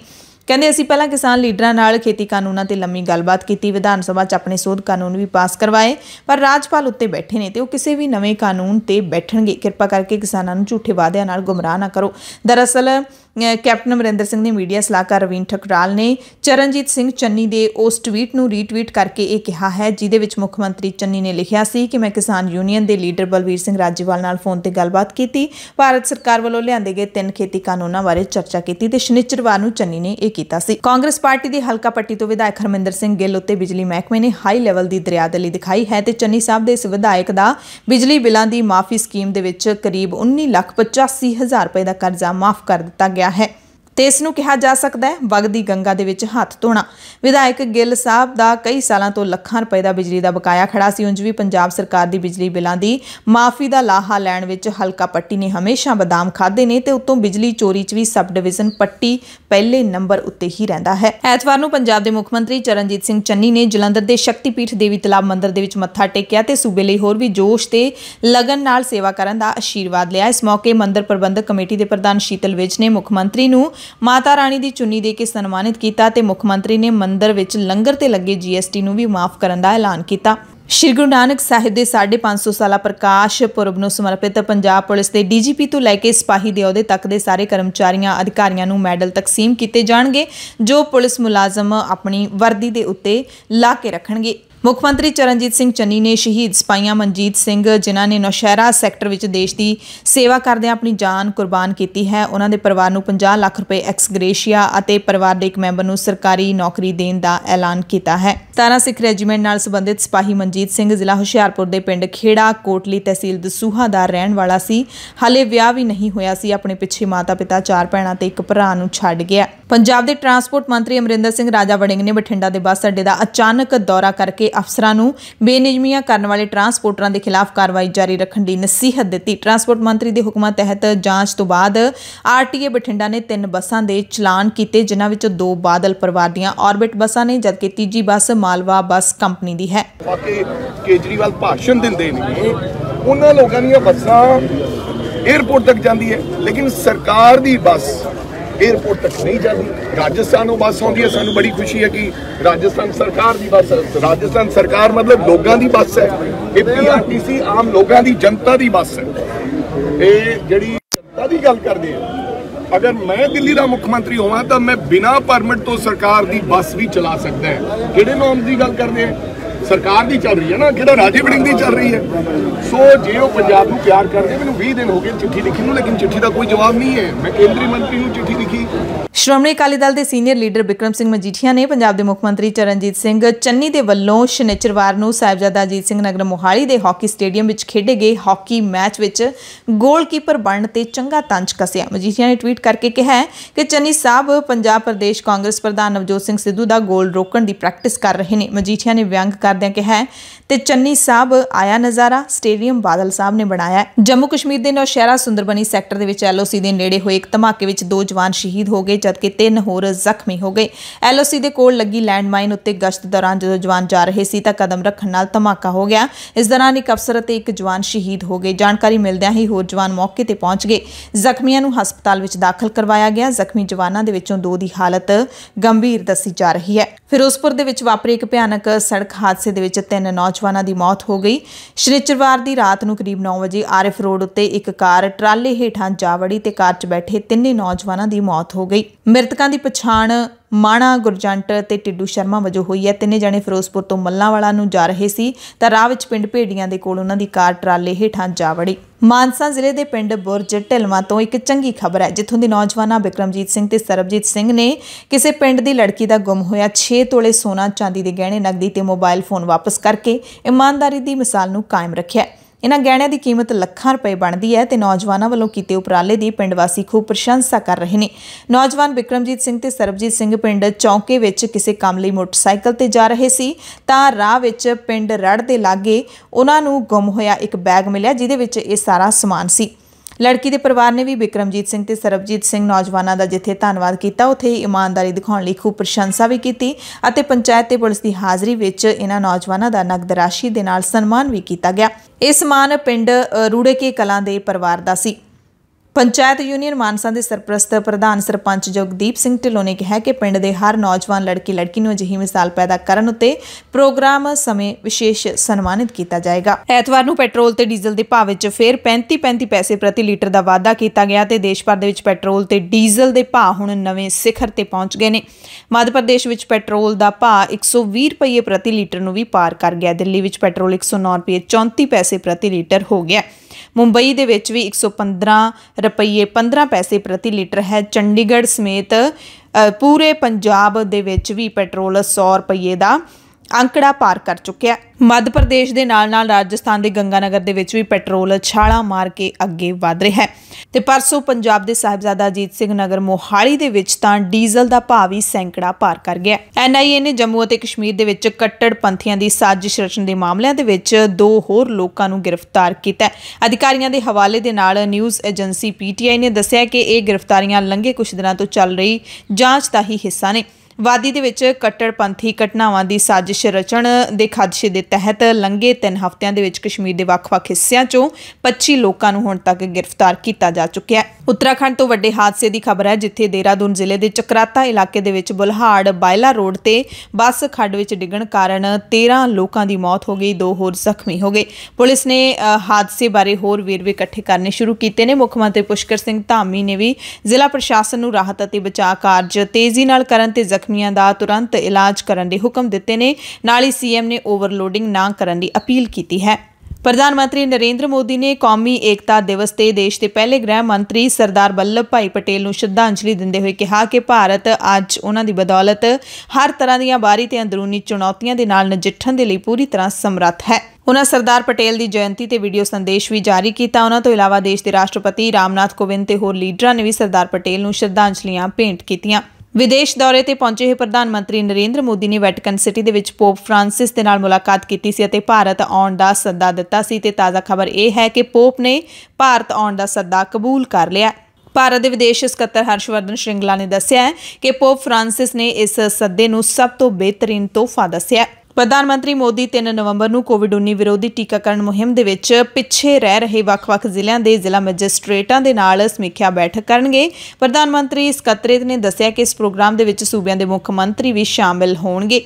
ਕਹਿੰਦੇ ਅਸੀਂ ਪਹਿਲਾਂ ਕਿਸਾਨ ਲੀਡਰਾਂ ਨਾਲ ਖੇਤੀ ਕਾਨੂੰਨਾਂ ਤੇ ਲੰਮੀ ਗੱਲਬਾਤ ਕੀਤੀ ਵਿਧਾਨ ਸਭਾ 'ਚ ਆਪਣੇ ਸੋਧ ਕਾਨੂੰਨ ਵੀ ਪਾਸ ਕਰਵਾਏ ਪਰ ਰਾਜਪਾਲ ਉੱਤੇ ਬੈਠੇ ਨੇ ਤੇ ਉਹ ਕਿਸੇ ਵੀ ਨਵੇਂ ਕਾਨੂੰਨ ਤੇ ਬੈਠਣਗੇ ਕਿਰਪਾ ਕਰਕੇ ਕਿਸਾਨਾਂ ਨੂੰ ਝੂਠੇ ਵਾਅਦਿਆਂ ਨਾਲ ਗੁੰਮਰਾਹ ਨਾ ਕਰੋ ਦਰਅਸਲ ਕੈਪਟਨ ਅਮਰਿੰਦਰ ਸਿੰਘ ਨੇ ਮੀਡੀਆ ਸਲਾਹਕਾਰ ਰਵੀਨ ਠਕਰਾਲ ਨੇ ਚਰਨਜੀਤ ਸਿੰਘ ਚੰਨੀ ਦੇ ਉਸ ਟਵੀਟ ਨੂੰ ਰੀਟਵੀਟ ਕਰਕੇ ਇਹ ਕਿਹਾ ਹੈ ਜਿਹਦੇ ਵਿੱਚ ਮੁੱਖ ਮੰਤਰੀ ਚੰਨੀ ਨੇ ਲਿਖਿਆ ਸੀ ਕਿ ਮੈਂ ਕਿਸਾਨ ਯੂਨੀਅਨ ਦੇ ਲੀਡਰ ਬਲਵੀਰ ਸਿੰਘ ਰਾਜੀਵਾਲ ਨਾਲ ਫੋਨ ਤੇ ਗੱਲਬਾਤ ਕੀਤੀ ਭਾਰਤ ਸਰਕਾਰ ਵੱਲੋਂ ਲਿਆਂਦੇ ਗਏ ਤਿੰਨ ਖੇਤੀ ਕਾਨੂੰਨਾਂ ਬਾਰੇ ਚਰਚਾ ਕੀਤੀ ਤੇ ਸ਼ਨੀਚਰਵਾਰ ਨੂੰ ਚੰਨੀ ਨੇ ਇਹ ਕੀਤਾ ਸੀ ਕਾਂਗਰਸ ਪਾਰਟੀ ਦੇ ਹਲਕਾ ਪੱਟੀ ਤੋਂ ਵਿਧਾਇਕ ਹਰਮਿੰਦਰ ਸਿੰਘ ਗਿੱਲ ਉੱਤੇ ਬਿਜਲੀ ਮਹਿਕਮੇ ਨੇ ਹਾਈ ਲੈਵਲ ਦੀ ਦਰਿਆਦਲੀ ਦਿਖਾਈ ਹੈ ਤੇ ਚੰਨੀ ਸਾਹਿਬ ਦੇ ਇਸ ਵਿਧਾਇਕ ਦਾ ਬਿਜਲੀ ਬਿੱਲਾਂ ਦੀ ਮਾਫੀ ਸਕੀਮ ਦੇ ਵਿੱਚ ਕਰੀਬ 19 ਲੱਖ 85 ਹਜ਼ਾਰ ਰੁਪਏ ਦਾ ਕਰਜ਼ਾ ਮਾਫ ਕਰ ਦਿੱਤਾ ਗਿਆ गया है ਤੇ ਇਸ ਨੂੰ ਕਿਹਾ ਜਾ ਸਕਦਾ ਹੈ ਵਗਦੀ ਗੰਗਾ ਦੇ ਵਿੱਚ ਹੱਥ ਧੋਣਾ ਵਿਧਾਇਕ ਗਿੱਲ ਸਾਹਿਬ ਦਾ ਕਈ ਸਾਲਾਂ ਤੋਂ ਲੱਖਾਂ ਰੁਪਏ ਦਾ ਬਿਜਲੀ ਦਾ ਬਕਾਇਆ ਖੜਾ ਸੀ ਉਂਝ ਵੀ ਪੰਜਾਬ ਸਰਕਾਰ ਦੀ ਬਿਜਲੀ ਬਿੱਲਾਂ ਦੀ ਮਾਫੀ ਦਾ ਲਾਹਾ ਲੈਣ ਵਿੱਚ ਹਲਕਾ ਪੱਟੀ ਨੇ ਹਮੇਸ਼ਾ ਬਦਾਮ ਖਾਦੇ ਨੇ ਤੇ ਉਤੋਂ ਬਿਜਲੀ ਚੋਰੀ 'ਚ ਵੀ ਸਬ ਡਿਵੀਜ਼ਨ ਪੱਟੀ ਪਹਿਲੇ ਨੰਬਰ ਉੱਤੇ ਹੀ ਰਹਿੰਦਾ ਹੈ ਐਤਵਾਰ ਨੂੰ ਪੰਜਾਬ ਦੇ ਮੁੱਖ ਮੰਤਰੀ ਚਰਨਜੀਤ ਸਿੰਘ ਚੰਨੀ ਨੇ ਜਲੰਧਰ ਦੇ ਸ਼ਕਤੀਪੀਠ ਦੇਵੀ ਤਲਾਬ ਮੰਦਿਰ ਦੇ ਵਿੱਚ ਮੱਥਾ ਟੇਕਿਆ ਤੇ ਸੂਬੇ ਲਈ ਹੋਰ ਵੀ ਜੋਸ਼ ਤੇ ਲਗਨ ਨਾਲ ਸੇਵਾ ਕਰਨ ਦਾ ਅਸ਼ੀਰਵਾਦ ਲਿਆ ਇਸ ਮੌਕੇ ਮੰਦਿਰ ਪ੍ਰਬੰਧਕ ਕਮੇਟੀ ਦੇ ਪ੍ਰਧਾਨ ਸ਼ੀਤਲ ਵਿਜ ਨੇ ਮੁੱਖ ਮੰਤਰੀ ਨੂੰ ਮਾਤਾ ਰਾਣੀ ਦੀ ਚੁੰਨੀ ਦੇ ਕੇ ਸਨਮਾਨਿਤ ਕੀਤਾ ਤੇ ਮੁੱਖ ਮੰਤਰੀ ਨੇ ਮੰਦਰ ਵਿੱਚ ਲੰਗਰ ਤੇ ਲੱਗੇ ਜੀਐਸਟੀ ਨੂੰ ਵੀ ਮਾਫ ਕਰਨ ਦਾ ਐਲਾਨ ਕੀਤਾ ਸ਼੍ਰੀ ਗੁਰੂ ਨਾਨਕ ਸਾਹਿਬ ਦੇ 550 ਸਾਲਾ ਪ੍ਰਕਾਸ਼ ਪੁਰਬ ਨੂੰ ਸਮਰਪਿਤ ਪੰਜਾਬ ਪੁਲਿਸ ਦੇ ਡੀਜੀਪੀ ਤੋਂ ਲੈ ਕੇ ਸਿਪਾਹੀ ਦੇ ਅਹੁਦੇ ਤੱਕ ਦੇ ਸਾਰੇ ਕਰਮਚਾਰੀਆਂ ਅਧਿਕਾਰੀਆਂ ਨੂੰ ਮੈਡਲ ਤਕਸੀਮ ਕੀਤੇ ਜਾਣਗੇ ਜੋ ਪੁਲਿਸ ਮੁਲਾਜ਼ਮ ਆਪਣੀ ਵਰਦੀ ਦੇ ਉੱਤੇ ਲਾ ਕੇ ਰੱਖਣਗੇ ਮੁੱਖ ਮੰਤਰੀ ਚਰਨਜੀਤ ਸਿੰਘ ਚੰਨੀ ਨੇ ਸ਼ਹੀਦ ਸਿਪਾਹੀਆਂ ਮਨਜੀਤ ਸਿੰਘ ਜਿਨ੍ਹਾਂ ਨੇ ਨੌਸ਼ਹਿਰਾ ਸੈਕਟਰ ਵਿੱਚ ਦੇਸ਼ ਦੀ ਸੇਵਾ ਕਰਦੇ ਆਪਣੀ ਜਾਨ ਕੁਰਬਾਨ ਕੀਤੀ ਹੈ ਉਹਨਾਂ ਦੇ ਪਰਿਵਾਰ ਨੂੰ 50 ਲੱਖ ਰੁਪਏ ਐਕਸ ਗ੍ਰੇਸ਼ੀਆ ਅਤੇ ਪਰਿਵਾਰ ਦੇ ਇੱਕ ਮੈਂਬਰ ਨੂੰ ਸਰਕਾਰੀ ਨੌਕਰੀ ਦੇਣ ਦਾ ਐਲਾਨ ਕੀਤਾ ਹੈ 17 ਸਿੱਖ ਰੈਜੀਮੈਂਟ ਨਾਲ ਸੰਬੰਧਿਤ ਸਪਾਹੀ ਮਨਜੀਤ ਸਿੰਘ ਜ਼ਿਲ੍ਹਾ ਹੁਸ਼ਿਆਰਪੁਰ ਦੇ ਪਿੰਡ ਖੇੜਾ ਕੋਟਲੀ ਤਹਿਸੀਲ ਦਸੂਹਾ ਦਾ ਰਹਿਣ ਵਾਲਾ ਸੀ ਹਾਲੇ ਵਿਆਹ ਵੀ ਨਹੀਂ ਹੋਇਆ ਸੀ ਆਪਣੇ ਪਿੱਛੇ ਮਾਤਾ-ਪਿਤਾ ਚਾਰ ਭੈਣਾਂ ਤੇ ਇੱਕ ਭਰਾ ਨੂੰ ਛੱਡ ਗਿਆ ਪੰਜਾਬ ਦੇ ਟਰਾਂਸਪੋਰਟ ਮੰਤਰੀ ਅਮਰਿੰਦਰ ਸਿੰਘ ਰਾਜਾ ਵੜਿੰਗ ਨੇ ਬਠਿੰਡਾ ਦੇ ਬੱਸ ਅੱਡੇ ਦਾ ਅਚਾਨਕ ਦੌਰਾ ਕਰਕੇ ਅਫਸਰਾਂ ਨੂੰ ਬੇਨਿਯਮੀਆਂ ਕਰਨ ਵਾਲੇ ਟਰਾਂਸਪੋਰਟਰਾਂ ਦੇ ਖਿਲਾਫ ਕਾਰਵਾਈ ਜਾਰੀ ਰੱਖਣ ਦੀ ਨਸੀਹਤ ਦਿੱਤੀ ਟਰਾਂਸਪੋਰਟ ਮੰਤਰੀ ਦੇ ਹੁਕਮਾਂ ਤਹਿਤ ਜਾਂਚ ਤੋਂ ਬਾਅਦ ਆਰਟੀਏ ਬਠਿੰਡਾ ਨੇ ਤਿੰਨ ਬੱਸਾਂ ਦੇ ਚਲਾਨ ਕੀਤੇ ਜਿਨ੍ਹਾਂ ਵਿੱਚੋਂ ਦੋ ਬਾਦਲ ਪਰਿਵਾਰ ਦੀਆਂ ਆਰਬਿਟ ਬੱਸਾਂ ਨੇ ਜਦਕਿ ਤੀਜੀ ਬੱਸ ਮਾਲਵਾ ਬੱਸ ਕੰਪਨੀ ਦੀ ਹੈ ਬਾਕੀ ਕੇਜਰੀਵਾਲ ਭਾਸ਼ਣ ਦਿੰਦੇ ਨਹੀਂ ਉਹਨਾਂ ਲੋਕਾਂ ਦੀਆਂ ਬੱਸਾਂ 에어ਪੋਰਟ ਤੱਕ ਜਾਂਦੀ ਹੈ ਲੇਕਿਨ ਸਰਕਾਰ ਦੀ ਬੱਸ ਏਅਰਪੋਰਟ ਤੱਕ ਨਹੀਂ ਜਾਂਦੀ ਰਾਜਸਥਾਨੋਂ ਬੱਸ ਆਉਂਦੀ ਹੈ ਸਾਨੂੰ ਬੜੀ ਖੁਸ਼ੀ ਹੈ ਕਿ ਰਾਜਸਥਾਨ ਸਰਕਾਰ ਦੀ ਬੱਸ ਰਾਜਸਥਾਨ ਸਰਕਾਰ ਮਤਲਬ ਲੋਕਾਂ ਦੀ ਬੱਸ ਹੈ ਇਹ ਪੀਆਰਟੀਸੀ ਆਮ ਲੋਕਾਂ ਦੀ ਜਨਤਾ ਦੀ ਬੱਸ ਹੈ ਇਹ ਜਿਹੜੀ ਜਨਤਾ ਦੀ ਗੱਲ ਕਰਦੇ ਆ ਅਗਰ ਮੈਂ ਦਿੱਲੀ ਦਾ ਮੁੱਖ ਮੰਤਰੀ ਹੋਵਾਂ ਤਾਂ ਮੈਂ ਬਿਨਾ ਪਰਮਿਟ ਤੋਂ ਸਰਕਾਰ ਦੀ ਬੱਸ ਵੀ ਚਲਾ ਸਕਦਾ ਹਾਂ ਕਿਹੜੇ ਨਾਮ ਦੀ ਗੱਲ ਕਰਦੇ ਆ ਸਰਕਾਰ ਦੀ ਚੱਲ ਰਹੀ ਹੈ ਨਾ ਕਿਹੜਾ ਰਾਜੀ ਵੜਿੰਗ ਦੀ ਚੱਲ ਰਹੀ ਹੈ ਸੋ ਜੇ ਉਹ ਪੰਜਾਬ ਨੂੰ ਪਿਆਰ ਕਰਦੇ ਮੈਨੂੰ 20 ਦਿਨ ਹੋ ਗਏ ਚਿੱਠੀ ਲਿਖੀ ਨੂੰ ਲੇਕਿਨ ਚਿੱਠੀ ਦਾ ਕੋਈ ਜਵਾਬ ਨਹੀਂ ਹੈ ਮੈਂ ਕੇਂਦਰੀ ਮੰਤਰੀ ਨੂੰ ਚਿੱਠੀ ਲਿਖੀ ਸ਼੍ਰੋਮਣੀ ਅਕਾਲੀ ਦਲ ਦੇ ਸੀਨੀਅਰ ਲੀਡਰ ਵਿਕਰਮ ਸਿੰਘ ਮਜੀਠੀਆ ਨੇ ਪੰਜਾਬ ਦੇ ਮੁੱਖ ਮੰਤਰੀ ਚਰਨਜੀਤ ਸਿੰਘ ਚੰਨੀ ਦੇ ਵੱਲੋਂ ਸ਼ਨੀਚਰਵਾਰ ਨੂੰ ਸਾਹਿਬਜ਼ਾਦਾ ਅਜੀਤ ਸਿੰਘ ਨਗਰ ਮੋਹਾਲੀ ਦੇ ਹਾਕੀ ਸਟੇਡੀਅਮ ਵਿੱਚ ਖੇਡੇ ਗਏ ਹਾਕੀ ਮੈਚ ਵਿੱਚ ਗੋਲਕੀਪਰ ਬਣਨ ਤੇ ਚੰਗਾ ਤੰਜ ਕਸਿਆ ਮਜੀਠੀਆ ਨੇ ਟਵੀਟ ਕਰਕੇ ਕਿਹਾ ਹੈ ਕਿ ਚੰਨੀ ਸਾਹਿਬ ਪੰਜਾਬ ਪ੍ਰਦੇਸ਼ ਕਾਂਗਰਸ ਪ੍ਰਧਾਨ ਨਵਜੋਤ ਸਿੰਘ ਸਿੱਧੂ ਦਾ ਗੋਲ ਰੋਕਣ ਦੀ ਪ੍ਰੈਕਟਿਸ ਕਰ ਰਹੇ ਨੇ ਮਜੀਠੀਆ ਨੇ ਵਿਅੰਗ ਕਰਦਿਆਂ ਕਿਹਾ ਤੇ ਚੰਨੀ ਸਾਹਿਬ ਆਇਆ ਨਜ਼ਾਰਾ ਸਟੇਡੀਅਮ ਬਾਦਲ ਸਾਹਿਬ ਨੇ ਬਣਾਇਆ ਜੰਮੂ ਕਸ਼ਮੀਰ ਦੇ ਨੌਸ਼ਹਿਰਾ ਸੁੰਦਰਬਨੀ ਸੈਕਟਰ ਦੇ ਵਿੱਚ ਐਲਓਸੀ ਦੇ ਨੇੜੇ ਹੋਏ ਇੱਕ ਧਮਾਕੇ ਵਿੱਚ ਦੋ ਜਵਾਨ ਸ਼ਹੀਦ ਹੋ ਗਏ ਜਦਕਿ ਤਿੰਨ ਹੋਰ ਜ਼ਖਮੀ ਹੋ ਗਏ ਐਲਓਸੀ ਦੇ ਕੋਲ ਲੱਗੀ ਲੈਂਡਮਾਈਨ ਉੱਤੇ ਗਸ਼ਤ ਦੌਰਾਨ ਜਦੋਂ ਜਵਾਨ ਜਾ ਰਹੇ ਸੀ ਤਾਂ ਕਦਮ ਰੱਖਣ ਨਾਲ ਧਮਾਕਾ ਹੋ ਗਿਆ ਇਸ ਦੌਰਾਨ ਇੱਕ ਅਫਸਰ ਅਤੇ ਇੱਕ ਜਵਾਨ ਸ਼ਹੀਦ ਹੋ ਗਏ ਜਾਣਕਾਰੀ ਮਿਲਦਿਆਂ ਹੀ ਹੋਰ ਜਵਾਨ ਮੌਕੇ ਤੇ ਪਹੁੰਚ ਗਏ ਜ਼ਖਮੀਆਂ ਨੂੰ ਹਸਪਤਾਲ ਵਿੱਚ ਦਾਖਲ ਕਰਵਾਇਆ ਗਿਆ ਜ਼ਖਮੀ ਜਵਾਨਾਂ ਦੇ ਵਿੱਚੋਂ ਦੋ ਦੀ ਹਾਲਤ ਗੰਭੀਰ ਦੱਸੀ ਜਾ ਰਹੀ ਹੈ ਫਿਰੋਜ਼ਪੁਰ ਦੇ ਵਿੱਚ ਵਾਪਰੇ ਇੱਕ ਭਿਆਨਕ ਸੜਕ ਹਾਦਸੇ ਦੇ ਵਿੱਚ ਤਿੰਨ ਨੌਜਵਾਨਾਂ ਦੀ ਮੌਤ ਹੋ ਗਈ ਸ਼ਨੀਚਰਵਾਰ ਦੀ ਰਾਤ ਨੂੰ ਕਰੀਬ 9 ਵਜੇ ਆਰਐਫ ਰੋਡ ਉੱਤੇ ਇੱਕ ਕਾਰ ਟਰਾਲੇ ਹੇਠਾਂ ਜਾਵੜੀ ਤੇ ਕਾਰ 'ਚ ਬੈਠੇ ਤਿੰਨੇ ਨੌਜਵਾਨਾਂ ਦੀ ਮੌਤ ਹੋ ਗਈ ਮ੍ਰਿਤਕਾਂ ਦੀ ਪਛਾਣ ਮਾਣਾ ਗੁਰਜੰਟ ਤੇ ਟਿੱਡੂ ਸ਼ਰਮਾ ਵਜੋਂ ਹੋਈ ਹੈ ਤਿੰਨੇ ਜਣੇ ਫਿਰੋਜ਼ਪੁਰ ਤੋਂ ਮੱਲਾਂਵਾਲਾ ਨੂੰ ਜਾ ਰਹੇ ਸੀ ਤਾਂ ਰਾਹ ਵਿੱਚ ਪਿੰਡ ਭੇੜੀਆਂ ਦੇ ਕੋਲ ਉਹਨਾਂ ਦੀ ਕਾਰ ਟਰਾਲੇ ਹੇਠਾਂ ਜਾ ਵੜੀ ਮਾਨਸਾ ਜ਼ਿਲ੍ਹੇ ਦੇ ਪਿੰਡ ਬੁਰਜ ਢਿਲਵਾ ਤੋਂ ਇੱਕ ਚੰਗੀ ਖਬਰ ਹੈ ਜਿੱਥੋਂ ਦੇ ਨੌਜਵਾਨਾਂ ਬਿਕਰਮਜੀਤ ਸਿੰਘ ਤੇ ਸਰਬਜੀਤ ਸਿੰਘ ਨੇ ਕਿਸੇ ਪਿੰਡ ਦੀ ਲੜਕੀ ਦਾ ਗੁੰਮ ਹੋਇਆ 6 ਤੋਲੇ ਸੋਨਾ ਚਾਂਦੀ ਦੇ ਗਹਿਣੇ ਨਗਦੀ ਤੇ ਮੋਬਾਈਲ ਫੋਨ ਵਾਪਸ ਕਰਕੇ ਇਮਾਨਦਾਰੀ ਦੀ ਮਿਸਾਲ ਨੂੰ ਕਾਇਮ ਰੱਖਿਆ ਇਹਨਾਂ ਗਹਿਣਿਆਂ ਦੀ ਕੀਮਤ ਲੱਖਾਂ ਰੁਪਏ ਬਣਦੀ ਹੈ ਤੇ ਨੌਜਵਾਨਾਂ ਵੱਲੋਂ ਕੀਤੇ ਉਪਰਾਲੇ ਦੀ ਪਿੰਡ ਵਾਸੀ ਖੂਬ ਪ੍ਰਸ਼ੰਸਾ ਕਰ ਰਹੇ ਨੇ ਨੌਜਵਾਨ ਵਿਕਰਮਜੀਤ ਸਿੰਘ ਤੇ ਸਰਬਜੀਤ ਸਿੰਘ ਪਿੰਡ ਚੌਂਕੇ ਵਿੱਚ ਕਿਸੇ ਕੰਮ ਲਈ ਮੋਟਰਸਾਈਕਲ ਤੇ ਜਾ ਰਹੇ ਸੀ ਤਾਂ ਰਾਹ ਵਿੱਚ ਪਿੰਡ ਰੜ ਦੇ ਲਾਗੇ ਉਹਨਾਂ ਨੂੰ ਗੁੰਮ ਹੋਇਆ ਇੱਕ ਬੈਗ ਮਿਲਿਆ ਜਿਹਦੇ ਵਿੱਚ ਇਹ ਸਾਰਾ ਸਮਾਨ ਸੀ ਲੜਕੀ ਦੇ ਪਰਿਵਾਰ ਨੇ ਵੀ ਵਿਕਰਮਜੀਤ ਸਿੰਘ ਤੇ ਸਰਬਜੀਤ ਸਿੰਘ ਨੌਜਵਾਨਾਂ ਦਾ ਜਿੱਥੇ ਧੰਨਵਾਦ ਕੀਤਾ ਉੱਥੇ ਹੀ ਇਮਾਨਦਾਰੀ ਦਿਖਾਉਣ ਲਈ ਖੂਬ ਪ੍ਰਸ਼ੰਸਾ ਵੀ ਕੀਤੀ ਅਤੇ ਪੰਚਾਇਤ ਤੇ ਪੁਲਿਸ ਦੀ ਹਾਜ਼ਰੀ ਵਿੱਚ ਇਹਨਾਂ ਨੌਜਵਾਨਾਂ ਦਾ ਨਗਦ ਰਾਸ਼ੀ ਦੇ ਨਾਲ ਸਨਮਾਨ ਵੀ ਕੀਤਾ ਗਿਆ ਇਹ ਸਮਾਨ ਪਿੰਡ ਰੂੜੇ ਕੇ ਕਲਾਂ ਦੇ ਪਰਿਵਾਰ ਦਾ ਸੀ ਪੰਚਾਇਤ ਯੂਨੀਅਨ ਮਾਨਸਾ ਦੇ ਸਰਪ੍ਰਸਤ ਪ੍ਰਧਾਨ ਸਰਪੰਚ ਜਗਦੀਪ ਸਿੰਘ ਢਿੱਲੋਂ ਨੇ ਕਿਹਾ ਕਿ ਪਿੰਡ ਦੇ ਹਰ ਨੌਜਵਾਨ ਲੜਕੀ ਲੜਕੀ ਨੂੰ ਅਜਿਹੀ ਮਿਸਾਲ ਪੈਦਾ ਕਰਨ ਉਤੇ ਪ੍ਰੋਗਰਾਮ ਸਮੇਂ ਵਿਸ਼ੇਸ਼ ਸਨਮਾਨਿਤ ਕੀਤਾ ਜਾਏਗਾ ਐਤਵਾਰ ਨੂੰ ਪੈਟਰੋਲ ਤੇ ਡੀਜ਼ਲ ਦੇ ਭਾਅ ਵਿੱਚ ਫੇਰ 35 35 ਪੈਸੇ ਪ੍ਰਤੀ ਲੀਟਰ ਦਾ ਵਾਅਦਾ ਕੀਤਾ ਗਿਆ ਤੇ ਦੇਸ਼ ਭਰ ਦੇ ਵਿੱਚ ਪੈਟਰੋਲ ਤੇ ਡੀਜ਼ਲ ਦੇ ਭਾਅ ਹੁਣ ਨਵੇਂ ਸਿਖਰ ਤੇ ਪਹੁੰਚ ਗਏ ਨੇ ਮੱਧ ਪ੍ਰਦੇਸ਼ ਵਿੱਚ ਪੈਟਰੋਲ ਦਾ ਭਾਅ 120 ਰੁਪਏ ਪ੍ਰਤੀ ਲੀਟਰ ਨੂੰ ਵੀ ਪਾਰ ਕਰ ਗਿਆ ਦਿੱਲੀ ਵਿੱਚ ਪੈਟਰੋਲ 109 ਰੁਪਏ 34 ਪੈਸੇ ਪ੍ਰਤੀ ਲੀਟਰ ਹੋ ਗਿਆ ਮੁੰਬਈ ਦੇ ਵਿੱਚ ਵੀ 115 ਰੁਪਏ 15 ਪੈਸੇ ਪ੍ਰਤੀ ਲੀਟਰ ਹੈ ਚੰਡੀਗੜ੍ਹ ਸਮੇਤ ਪੂਰੇ ਪੰਜਾਬ ਦੇ ਵਿੱਚ ਵੀ ਪੈਟਰੋਲ 100 ਰੁਪਏ ਦਾ ਅੰਕੜਾ ਪਾਰ ਕਰ ਚੁੱਕਿਆ ਮੱਧ ਪ੍ਰਦੇਸ਼ ਦੇ ਨਾਲ-ਨਾਲ ਰਾਜਸਥਾਨ ਦੇ ਗੰਗਾਨਗਰ ਦੇ ਵਿੱਚ ਵੀ ਪੈਟਰੋਲ ਛਾਲਾ ਮਾਰ ਕੇ ਅੱਗੇ ਵਧ ਰਿਹਾ ਹੈ ਤੇ ਪਰਸੋਂ ਪੰਜਾਬ ਦੇ ਸਾਹਿਬਜ਼ਾਦਾ ਅਜੀਤ ਸਿੰਘ ਨਗਰ ਮੋਹਾਲੀ ਦੇ ਵਿੱਚ ਤਾਂ ਡੀਜ਼ਲ ਦਾ ਭਾਅ ਵੀ ਸੈਂਕੜਾ ਪਾਰ ਕਰ ਗਿਆ ਐਨਆਈਏ ਨੇ ਜੰਮੂ ਅਤੇ ਕਸ਼ਮੀਰ ਦੇ ਵਿੱਚ ਕੱਟੜ ਪੰਥੀਆਂ ਦੀ ਸਾਜ਼ਿਸ਼ ਰਚਣ ਦੇ ਮਾਮਲਿਆਂ ਦੇ ਵਿੱਚ ਦੋ ਹੋਰ ਲੋਕਾਂ ਨੂੰ ਗ੍ਰਿਫਤਾਰ ਕੀਤਾ ਹੈ ਅਧਿਕਾਰੀਆਂ ਦੇ ਹਵਾਲੇ ਦੇ ਨਾਲ ਨਿਊਜ਼ ਏਜੰਸੀ ਪੀਟੀਆਈ ਨੇ ਦੱਸਿਆ ਕਿ ਇਹ ਗ੍ਰਿਫਤਾਰੀਆਂ ਲੰਘੇ ਕੁਝ ਦਿਨਾਂ ਤੋਂ ਚੱਲ ਰਹੀ ਜਾਂਚ ਦਾ ਹੀ ਹਿੱਸਾ ਨੇ ਵਾਦੀ ਦੇ ਵਿੱਚ ਕੱਟੜਪੰਥੀ ਘਟਨਾਵਾਂ ਦੀ ਸਾਜ਼ਿਸ਼ ਰਚਣ ਦੇ ਖਾਦਸ਼ੇ ਦੇ ਤਹਿਤ ਲੰਘੇ 3 ਹਫ਼ਤਿਆਂ ਦੇ ਵਿੱਚ ਕਸ਼ਮੀਰ ਦੇ ਵੱਖ-ਵੱਖ ਹਿੱਸਿਆਂ 'ਚੋਂ 25 ਲੋਕਾਂ ਨੂੰ ਹੁਣ ਤੱਕ ਗ੍ਰਿਫਤਾਰ ਕੀਤਾ ਜਾ ਚੁੱਕਿਆ ਹੈ ਉੱਤਰਾਖੰਡ ਤੋਂ ਵੱਡੇ ਹਾਦਸੇ ਦੀ ਖਬਰ ਹੈ ਜਿੱਥੇ ਦੇਰਾਦੂਨ ਜ਼ਿਲ੍ਹੇ ਦੇ ਚਕਰਾਤਾ ਇਲਾਕੇ ਦੇ ਵਿੱਚ ਬੁਲਹਾੜ ਬਾਇਲਾ ਰੋਡ ਤੇ ਬੱਸ ਖੱਡ ਵਿੱਚ ਡਿੱਗਣ ਕਾਰਨ 13 ਲੋਕਾਂ ਦੀ ਮੌਤ ਹੋ ਗਈ ਦੋ ਹੋਰ ਜ਼ਖਮੀ ਹੋ ਗਏ ਪੁਲਿਸ ਨੇ ਹਾਦਸੇ ਬਾਰੇ ਹੋਰ ਵੇਰਵੇ ਇਕੱਠੇ ਕਰਨੇ ਸ਼ੁਰੂ ਕੀਤੇ ਨੇ ਮੁੱਖ ਮੰਤਰੀ ਪੁਸ਼ਕਰ ਸਿੰਘ ਧਾਮੀ ਨੇ ਵੀ ਜ਼ਿਲ੍ਹਾ ਪ੍ਰਸ਼ਾਸਨ ਨੂੰ ਰਾਹਤ ਅਤੇ ਬਚਾਅ ਕਾਰਜ ਤੇਜ਼ੀ ਨਾਲ ਕਰਨ ਤੇ ਜ਼ਖਮੀ ਜ਼ਖਮੀਆਂ ਦਾ ਤੁਰੰਤ ਇਲਾਜ ਕਰਨ ਦੇ ਹੁਕਮ ਦਿੱਤੇ ਨੇ ਨਾਲ ਹੀ ਸੀਐਮ ਨੇ ਓਵਰਲੋਡਿੰਗ ਨਾ ਕਰਨ ਦੀ ਅਪੀਲ ਕੀਤੀ ਹੈ ਪ੍ਰਧਾਨ ਮੰਤਰੀ ਨਰਿੰਦਰ ਮੋਦੀ ਨੇ ਕੌਮੀ ਏਕਤਾ ਦਿਵਸ ਤੇ ਦੇਸ਼ ਦੇ ਪਹਿਲੇ ਗ੍ਰਹਿ ਮੰਤਰੀ ਸਰਦਾਰ ਵੱਲਭ ਭਾਈ ਪਟੇਲ ਨੂੰ ਸ਼ਰਧਾਂਜਲੀ ਦਿੰਦੇ ਹੋਏ ਕਿਹਾ ਕਿ ਭਾਰਤ ਅੱਜ ਉਹਨਾਂ ਦੀ ਬਦੌਲਤ ਹਰ ਤਰ੍ਹਾਂ ਦੀਆਂ ਬਾਹਰੀ ਤੇ ਅੰਦਰੂਨੀ ਚੁਣੌਤੀਆਂ ਦੇ ਨਾਲ ਨਜਿੱਠਣ ਦੇ ਲਈ ਪੂਰੀ ਤਰ੍ਹਾਂ ਸਮਰੱਥ ਹੈ ਉਹਨਾਂ ਸਰਦਾਰ ਪਟੇਲ ਦੀ ਜਯੰਤੀ ਤੇ ਵੀਡੀਓ ਸੰਦੇਸ਼ ਵੀ ਜਾਰੀ ਕੀਤਾ ਉਹਨਾਂ ਤੋਂ ਇਲਾਵਾ ਦੇਸ਼ ਦੇ ਰਾਸ਼ਟਰਪਤੀ ਰਾਮਨਾਥ ਕੋਵਿੰਦ ਤੇ ਹੋਰ ਲੀਡਰਾਂ ਨੇ ਵੀ ਸਰਦਾਰ ਪਟੇਲ ਨੂੰ ਸ਼ਰਧਾਂਜਲੀਆਂ ਭੇਂਟ ਕੀਤੀਆਂ ਵਿਦੇਸ਼ ਦੌਰੇ ਤੇ ਪਹੁੰਚੇ ਹੋਏ ਪ੍ਰਧਾਨ ਮੰਤਰੀ ਨਰਿੰਦਰ ਮੋਦੀ ਨੇ ਵੈਟਿਕਨ ਸਿਟੀ ਦੇ ਵਿੱਚ ਪੋਪ ਫ੍ਰਾਂਸਿਸ ਦੇ ਨਾਲ ਮੁਲਾਕਾਤ ਕੀਤੀ ਸੀ ਅਤੇ ਭਾਰਤ ਆਉਣ ਦਾ ਸੱਦਾ ਦਿੱਤਾ ਸੀ ਤੇ ਤਾਜ਼ਾ ਖਬਰ ਇਹ ਹੈ ਕਿ ਪੋਪ ਨੇ ਭਾਰਤ ਆਉਣ ਦਾ ਸੱਦਾ ਕਬੂਲ ਕਰ ਲਿਆ ਭਾਰਤ ਦੇ ਵਿਦੇਸ਼ ਸਕੱਤਰ ਹਰਸ਼ਵਰਧਨ ਸ਼੍ਰਿੰਗਲਾ ਨੇ ਦੱਸਿਆ ਕਿ ਪੋਪ ਫ੍ਰਾਂਸਿਸ ਨੇ ਇਸ ਸੱਦੇ ਨੂੰ ਸਭ ਤੋਂ ਬਿਹਤਰੀਨ ਤੋਹਫਾ ਦੱਸਿਆ ਪ੍ਰਧਾਨ ਮੰਤਰੀ ਮੋਦੀ 3 ਨਵੰਬਰ ਨੂੰ ਕੋਵਿਡ-19 ਵਿਰੋਧੀ ਟੀਕਾਕਰਨ ਮੁਹਿੰਮ ਦੇ ਵਿੱਚ ਪਿੱਛੇ ਰਹਿ ਰਹੇ ਵੱਖ-ਵੱਖ ਜ਼ਿਲ੍ਹਿਆਂ ਦੇ ਜ਼ਿਲ੍ਹਾ ਮੈਜਿਸਟ੍ਰੇਟਾਂ ਦੇ ਨਾਲ ਸਮੀਖਿਆ ਬੈਠਕ ਕਰਨਗੇ ਪ੍ਰਧਾਨ ਮੰਤਰੀ ਸਕੱਤਰੇਤ ਨੇ ਦੱਸਿਆ ਕਿ ਇਸ ਪ੍ਰੋਗਰਾਮ ਦੇ ਵਿੱਚ ਸੂਬਿਆਂ ਦੇ ਮੁੱਖ ਮੰਤਰੀ ਵੀ ਸ਼ਾਮਿਲ ਹੋਣਗੇ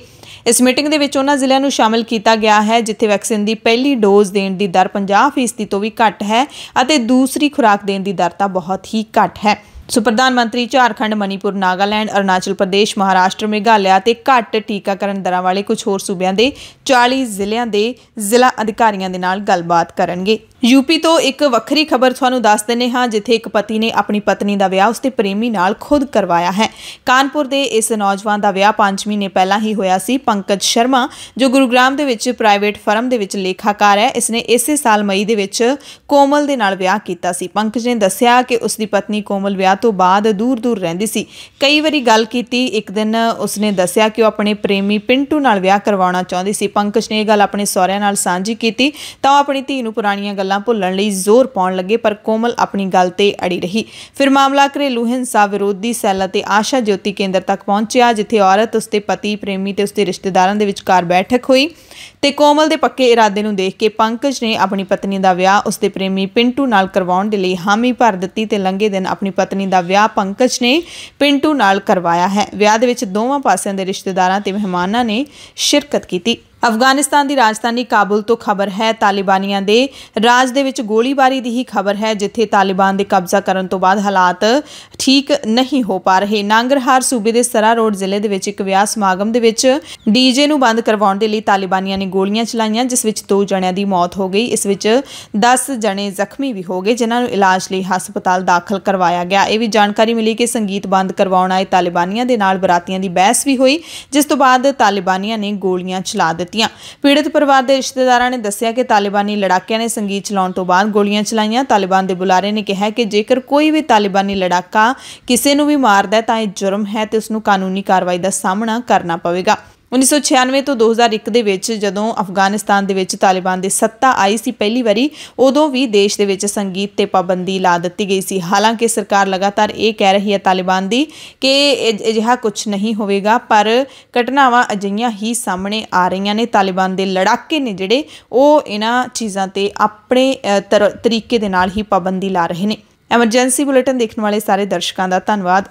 ਇਸ ਮੀਟਿੰਗ ਦੇ ਵਿੱਚ ਉਹਨਾਂ ਜ਼ਿਲ੍ਹਿਆਂ ਨੂੰ ਸ਼ਾਮਿਲ ਕੀਤਾ ਗਿਆ ਹੈ ਜਿੱਥੇ ਵੈਕਸੀਨ ਦੀ ਪਹਿਲੀ ਡੋਜ਼ ਦੇਣ ਦੀ ਦਰ 50% ਤੋਂ ਵੀ ਘੱਟ ਹੈ ਅਤੇ ਦੂਸਰੀ ਖੁਰਾਕ ਦੇਣ ਦੀ ਦਰ ਤਾਂ ਬਹੁਤ ਹੀ ਘੱਟ ਹੈ ਸੋ ਪ੍ਰਧਾਨ ਮੰਤਰੀ ਝਾਰਖੰਡ ਮਨੀਪੁਰ ਨਾਗਾਲੈਂਡ ਅਰਨਾਚਲ ਪ੍ਰਦੇਸ਼ ਮਹਾਰਾਸ਼ਟਰ ਮੇਘਾਲਿਆ ਤੇ ਘੱਟ ਟੀਕਾਕਰਨ ਦਰਾਂ ਵਾਲੇ ਕੁਝ ਹੋਰ ਸੂਬਿਆਂ ਦੇ 40 ਜ਼ਿਲ੍ਹਿਆਂ ਦੇ ਜ਼ਿਲ੍ਹਾ ਅਧਿਕਾਰੀਆਂ ਦੇ ਨਾਲ ਗੱਲਬਾਤ ਕਰਨਗੇ ਯੂਪੀ ਤੋਂ ਇੱਕ ਵੱਖਰੀ ਖਬਰ ਤੁਹਾਨੂੰ ਦੱਸ ਦਿੰਨੇ ਹਾਂ ਜਿੱਥੇ ਇੱਕ ਪਤੀ ਨੇ ਆਪਣੀ ਪਤਨੀ ਦਾ ਵਿਆਹ ਉਸਦੇ ਪ੍ਰੇਮੀ ਨਾਲ ਖੁਦ ਕਰਵਾਇਆ ਹੈ ਕਾਨਪੁਰ ਦੇ ਇਸ ਨੌਜਵਾਨ ਦਾ ਵਿਆਹ 5 ਮਹੀਨੇ ਪਹਿਲਾਂ ਹੀ ਹੋਇਆ ਸੀ ਪੰਕਜ ਸ਼ਰਮਾ ਜੋ ਗੁਰੂਗ੍ਰਾਮ ਦੇ ਵਿੱਚ ਪ੍ਰਾਈਵੇਟ ਫਰਮ ਦੇ ਵਿੱਚ ਲੇਖਾਕਾਰ ਹੈ ਇਸਨੇ ਇਸੇ ਸਾਲ ਮਈ ਦੇ ਵਿੱਚ ਕੋਮਲ ਦੇ ਨਾਲ ਵਿਆਹ ਕੀਤਾ ਸੀ ਪੰਕਜ ਨੇ ਦੱਸਿਆ ਕਿ ਉਸਦੀ ਪਤਨੀ ਕੋਮਲ ਵਿਆਹ ਤੋਂ ਬਾਅਦ ਦੂਰ-ਦੂਰ ਰਹਿੰਦੀ ਸੀ ਕਈ ਵਾਰੀ ਗੱਲ ਕੀਤੀ ਇੱਕ ਦਿਨ ਉਸਨੇ ਦੱਸਿਆ ਕਿ ਉਹ ਆਪਣੇ ਪ੍ਰੇਮੀ ਪਿੰਟੂ ਨਾਲ ਵਿਆਹ ਕਰਵਾਉਣਾ ਚਾਹੁੰਦੀ ਸੀ ਪੰਕਜ ਨੇ ਇਹ ਗੱਲ ਆਪਣੇ ਸਹੁਰਿਆਂ ਨਾਲ ਸਾਂਝੀ ਕੀਤੀ ਤਾਂ ਉਹ ਆਪਣੀ ਧੀ ਨੂੰ ਪੁਰਾਣੀਆਂ ਗੱਲਾਂ ਭੁੱਲਣ ਲਈ ਜ਼ੋਰ ਪਾਉਣ ਲੱਗੇ ਪਰ ਕੋਮਲ ਆਪਣੀ ਗੱਲ ਤੇ ਅੜੀ ਰਹੀ ਫਿਰ ਮਾਮਲਾ ਘਰੇਲੂ ਹਿੰਸਾ ਵਿਰੋਧੀ ਸੈੱਲ ਅਤੇ ਆਸ਼ਾ ਜੋਤੀ ਕੇਂਦਰ ਤੱਕ ਪਹੁੰਚਿਆ ਜਿੱਥੇ ਔਰਤ ਉਸਦੇ ਪਤੀ ਪ੍ਰੇਮੀ ਤੇ ਉਸਦੇ ਰਿਸ਼ਤੇਦਾਰਾਂ ਦੇ ਵਿਚਕਾਰ ਬੈਠਕ ਹੋਈ ਤੇ ਕੋਮਲ ਦੇ ਪੱਕੇ ਇਰਾਦੇ ਨੂੰ ਦੇਖ ਕੇ ਪੰਕਜ ਨੇ ਆਪਣੀ ਪਤਨੀ ਦਾ ਵਿਆਹ ਉਸਦੇ ਪ੍ਰੇਮੀ ਪਿੰਟੂ ਨਾਲ ਕਰਵਾਉਣ ਦੇ ਲਈ ਹਾਮੀ ਭਰ ਦਿੱਤੀ ਤੇ ਲੰਘੇ ਦਿਨ ਆਪਣੀ ਪਤਨੀ ਦਾ ਵਿਆਹ ਪੰਕਜ ਨੇ ਪਿੰਟੂ ਨਾਲ ਕਰਵਾਇਆ ਹੈ ਵਿਆਹ ਦੇ ਵਿੱਚ ਦੋਵਾਂ ਪਾਸਿਆਂ ਦੇ ਰਿਸ਼ਤੇਦਾਰਾਂ ਤੇ ਮਹਿਮਾਨਾਂ ਨੇ ਸ਼ਿਰਕਤ ਕੀਤੀ ਅਫਗਾਨਿਸਤਾਨ ਦੀ ਰਾਜਧਾਨੀ ਕਾਬੁਲ ਤੋਂ ਖਬਰ ਹੈ ਤਾਲਿਬਾਨੀਆਂ ਦੇ ਰਾਜ ਦੇ ਵਿੱਚ ਗੋਲੀਬਾਰੀ ਦੀ ਹੀ ਖਬਰ ਹੈ ਜਿੱਥੇ ਤਾਲਿਬਾਨ ਦੇ ਕਬਜ਼ਾ ਕਰਨ ਤੋਂ ਬਾਅਦ ਹਾਲਾਤ ਠੀਕ ਨਹੀਂ ਹੋ ਪਾ ਰਹੇ ਨਾਂਗਰਹਾਰ ਸੂਬੇ ਦੇ ਸਰਾ ਰੋਡ ਜ਼ਿਲ੍ਹੇ ਦੇ ਵਿੱਚ ਇੱਕ ਵਿਆਹ ਸਮਾਗਮ ਦੇ ਵਿੱਚ ਡੀਜੇ ਨੂੰ ਬੰਦ ਕਰਵਾਉਣ ਦੇ ਲਈ ਤਾਲਿਬਾਨੀਆਂ ਨੇ ਗੋਲੀਆਂ ਚਲਾਈਆਂ ਜਿਸ ਵਿੱਚ ਦੋ ਜਣਿਆਂ ਦੀ ਮੌਤ ਹੋ ਗਈ ਇਸ ਵਿੱਚ 10 ਜਣੇ ਜ਼ਖਮੀ ਵੀ ਹੋ ਗਏ ਜਿਨ੍ਹਾਂ ਨੂੰ ਇਲਾਜ ਲਈ ਹਸਪਤਾਲ ਦਾਖਲ ਕਰਵਾਇਆ ਗਿਆ ਇਹ ਵੀ ਜਾਣਕਾਰੀ ਮਿਲੀ ਕਿ ਸੰਗੀਤ ਬੰਦ ਕਰਵਾਉਣ ਆਏ ਤਾਲਿਬਾਨੀਆਂ ਦੇ ਨਾਲ ਬਰਾਤੀਆਂ ਦੀ ਬਹਿਸ ਵੀ ਹੋਈ ਜਿਸ ਤੋਂ ਬਾਅਦ ਤਾਲਿਬਾਨੀਆਂ ਨੇ ਗੋਲੀਆਂ ਚਲਾ ਦਿੱਤੀਆਂ ਦਿੱਤੀਆਂ ਪੀੜਤ ਪਰਿਵਾਰ ਦੇ ਰਿਸ਼ਤੇਦਾਰਾਂ ਨੇ ਦੱਸਿਆ ਕਿ ਤਾਲਿਬਾਨੀ ਲੜਾਕਿਆਂ ਨੇ ਸੰਗੀਤ ਚਲਾਉਣ ਤੋਂ ਬਾਅਦ ਗੋਲੀਆਂ ਚਲਾਈਆਂ ਤਾਲਿਬਾਨ ਦੇ ਬੁਲਾਰੇ ਨੇ ਕਿਹਾ ਕਿ ਜੇਕਰ ਕੋਈ ਵੀ ਤਾਲਿਬਾਨੀ ਲੜਾਕਾ ਕਿਸੇ ਨੂੰ ਵੀ ਮਾਰਦਾ ਹੈ ਤਾਂ ਇਹ ਜੁਰਮ ਹੈ ਤੇ ਉਸ ਨੂੰ ਕਾਨੂੰਨੀ ਕਾਰਵਾਈ ਦਾ ਸਾਹਮਣਾ ਕਰਨਾ ਪਵੇਗਾ 1996 ਤੋਂ 2001 ਦੇ ਵਿੱਚ ਜਦੋਂ ਅਫਗਾਨਿਸਤਾਨ ਦੇ ਵਿੱਚ ਤਾਲਿਬਾਨ ਦੇ ਸੱਤਾ ਆਈ ਸੀ ਪਹਿਲੀ ਵਾਰੀ ਉਦੋਂ ਵੀ ਦੇਸ਼ ਦੇ ਵਿੱਚ ਸੰਗੀਤ ਤੇ ਪਾਬੰਦੀ ਲਾ ਦਿੱਤੀ ਗਈ ਸੀ ਹਾਲਾਂਕਿ ਸਰਕਾਰ ਲਗਾਤਾਰ ਇਹ ਕਹਿ ਰਹੀ ਹੈ ਤਾਲਿਬਾਨ ਦੀ ਕਿ ਅਜਿਹਾ ਕੁਝ ਨਹੀਂ ਹੋਵੇਗਾ ਪਰ ਘਟਨਾਵਾਂ ਅਜਈਆਂ ਹੀ ਸਾਹਮਣੇ ਆ ਰਹੀਆਂ ਨੇ ਤਾਲਿਬਾਨ ਦੇ ਲੜਾਕੇ ਨੇ ਜਿਹੜੇ ਉਹ ਇਹਨਾਂ ਚੀਜ਼ਾਂ ਤੇ ਆਪਣੇ ਤਰੀਕੇ ਦੇ ਨਾਲ ਹੀ ਪਾਬੰਦੀ ਲਾ ਰਹੇ ਨੇ ਐਮਰਜੈਂਸੀ ਬੁਲੇਟਿਨ ਦੇਖਣ ਵਾਲੇ ਸਾਰੇ ਦਰਸ਼ਕਾਂ ਦਾ ਧੰਨਵਾਦ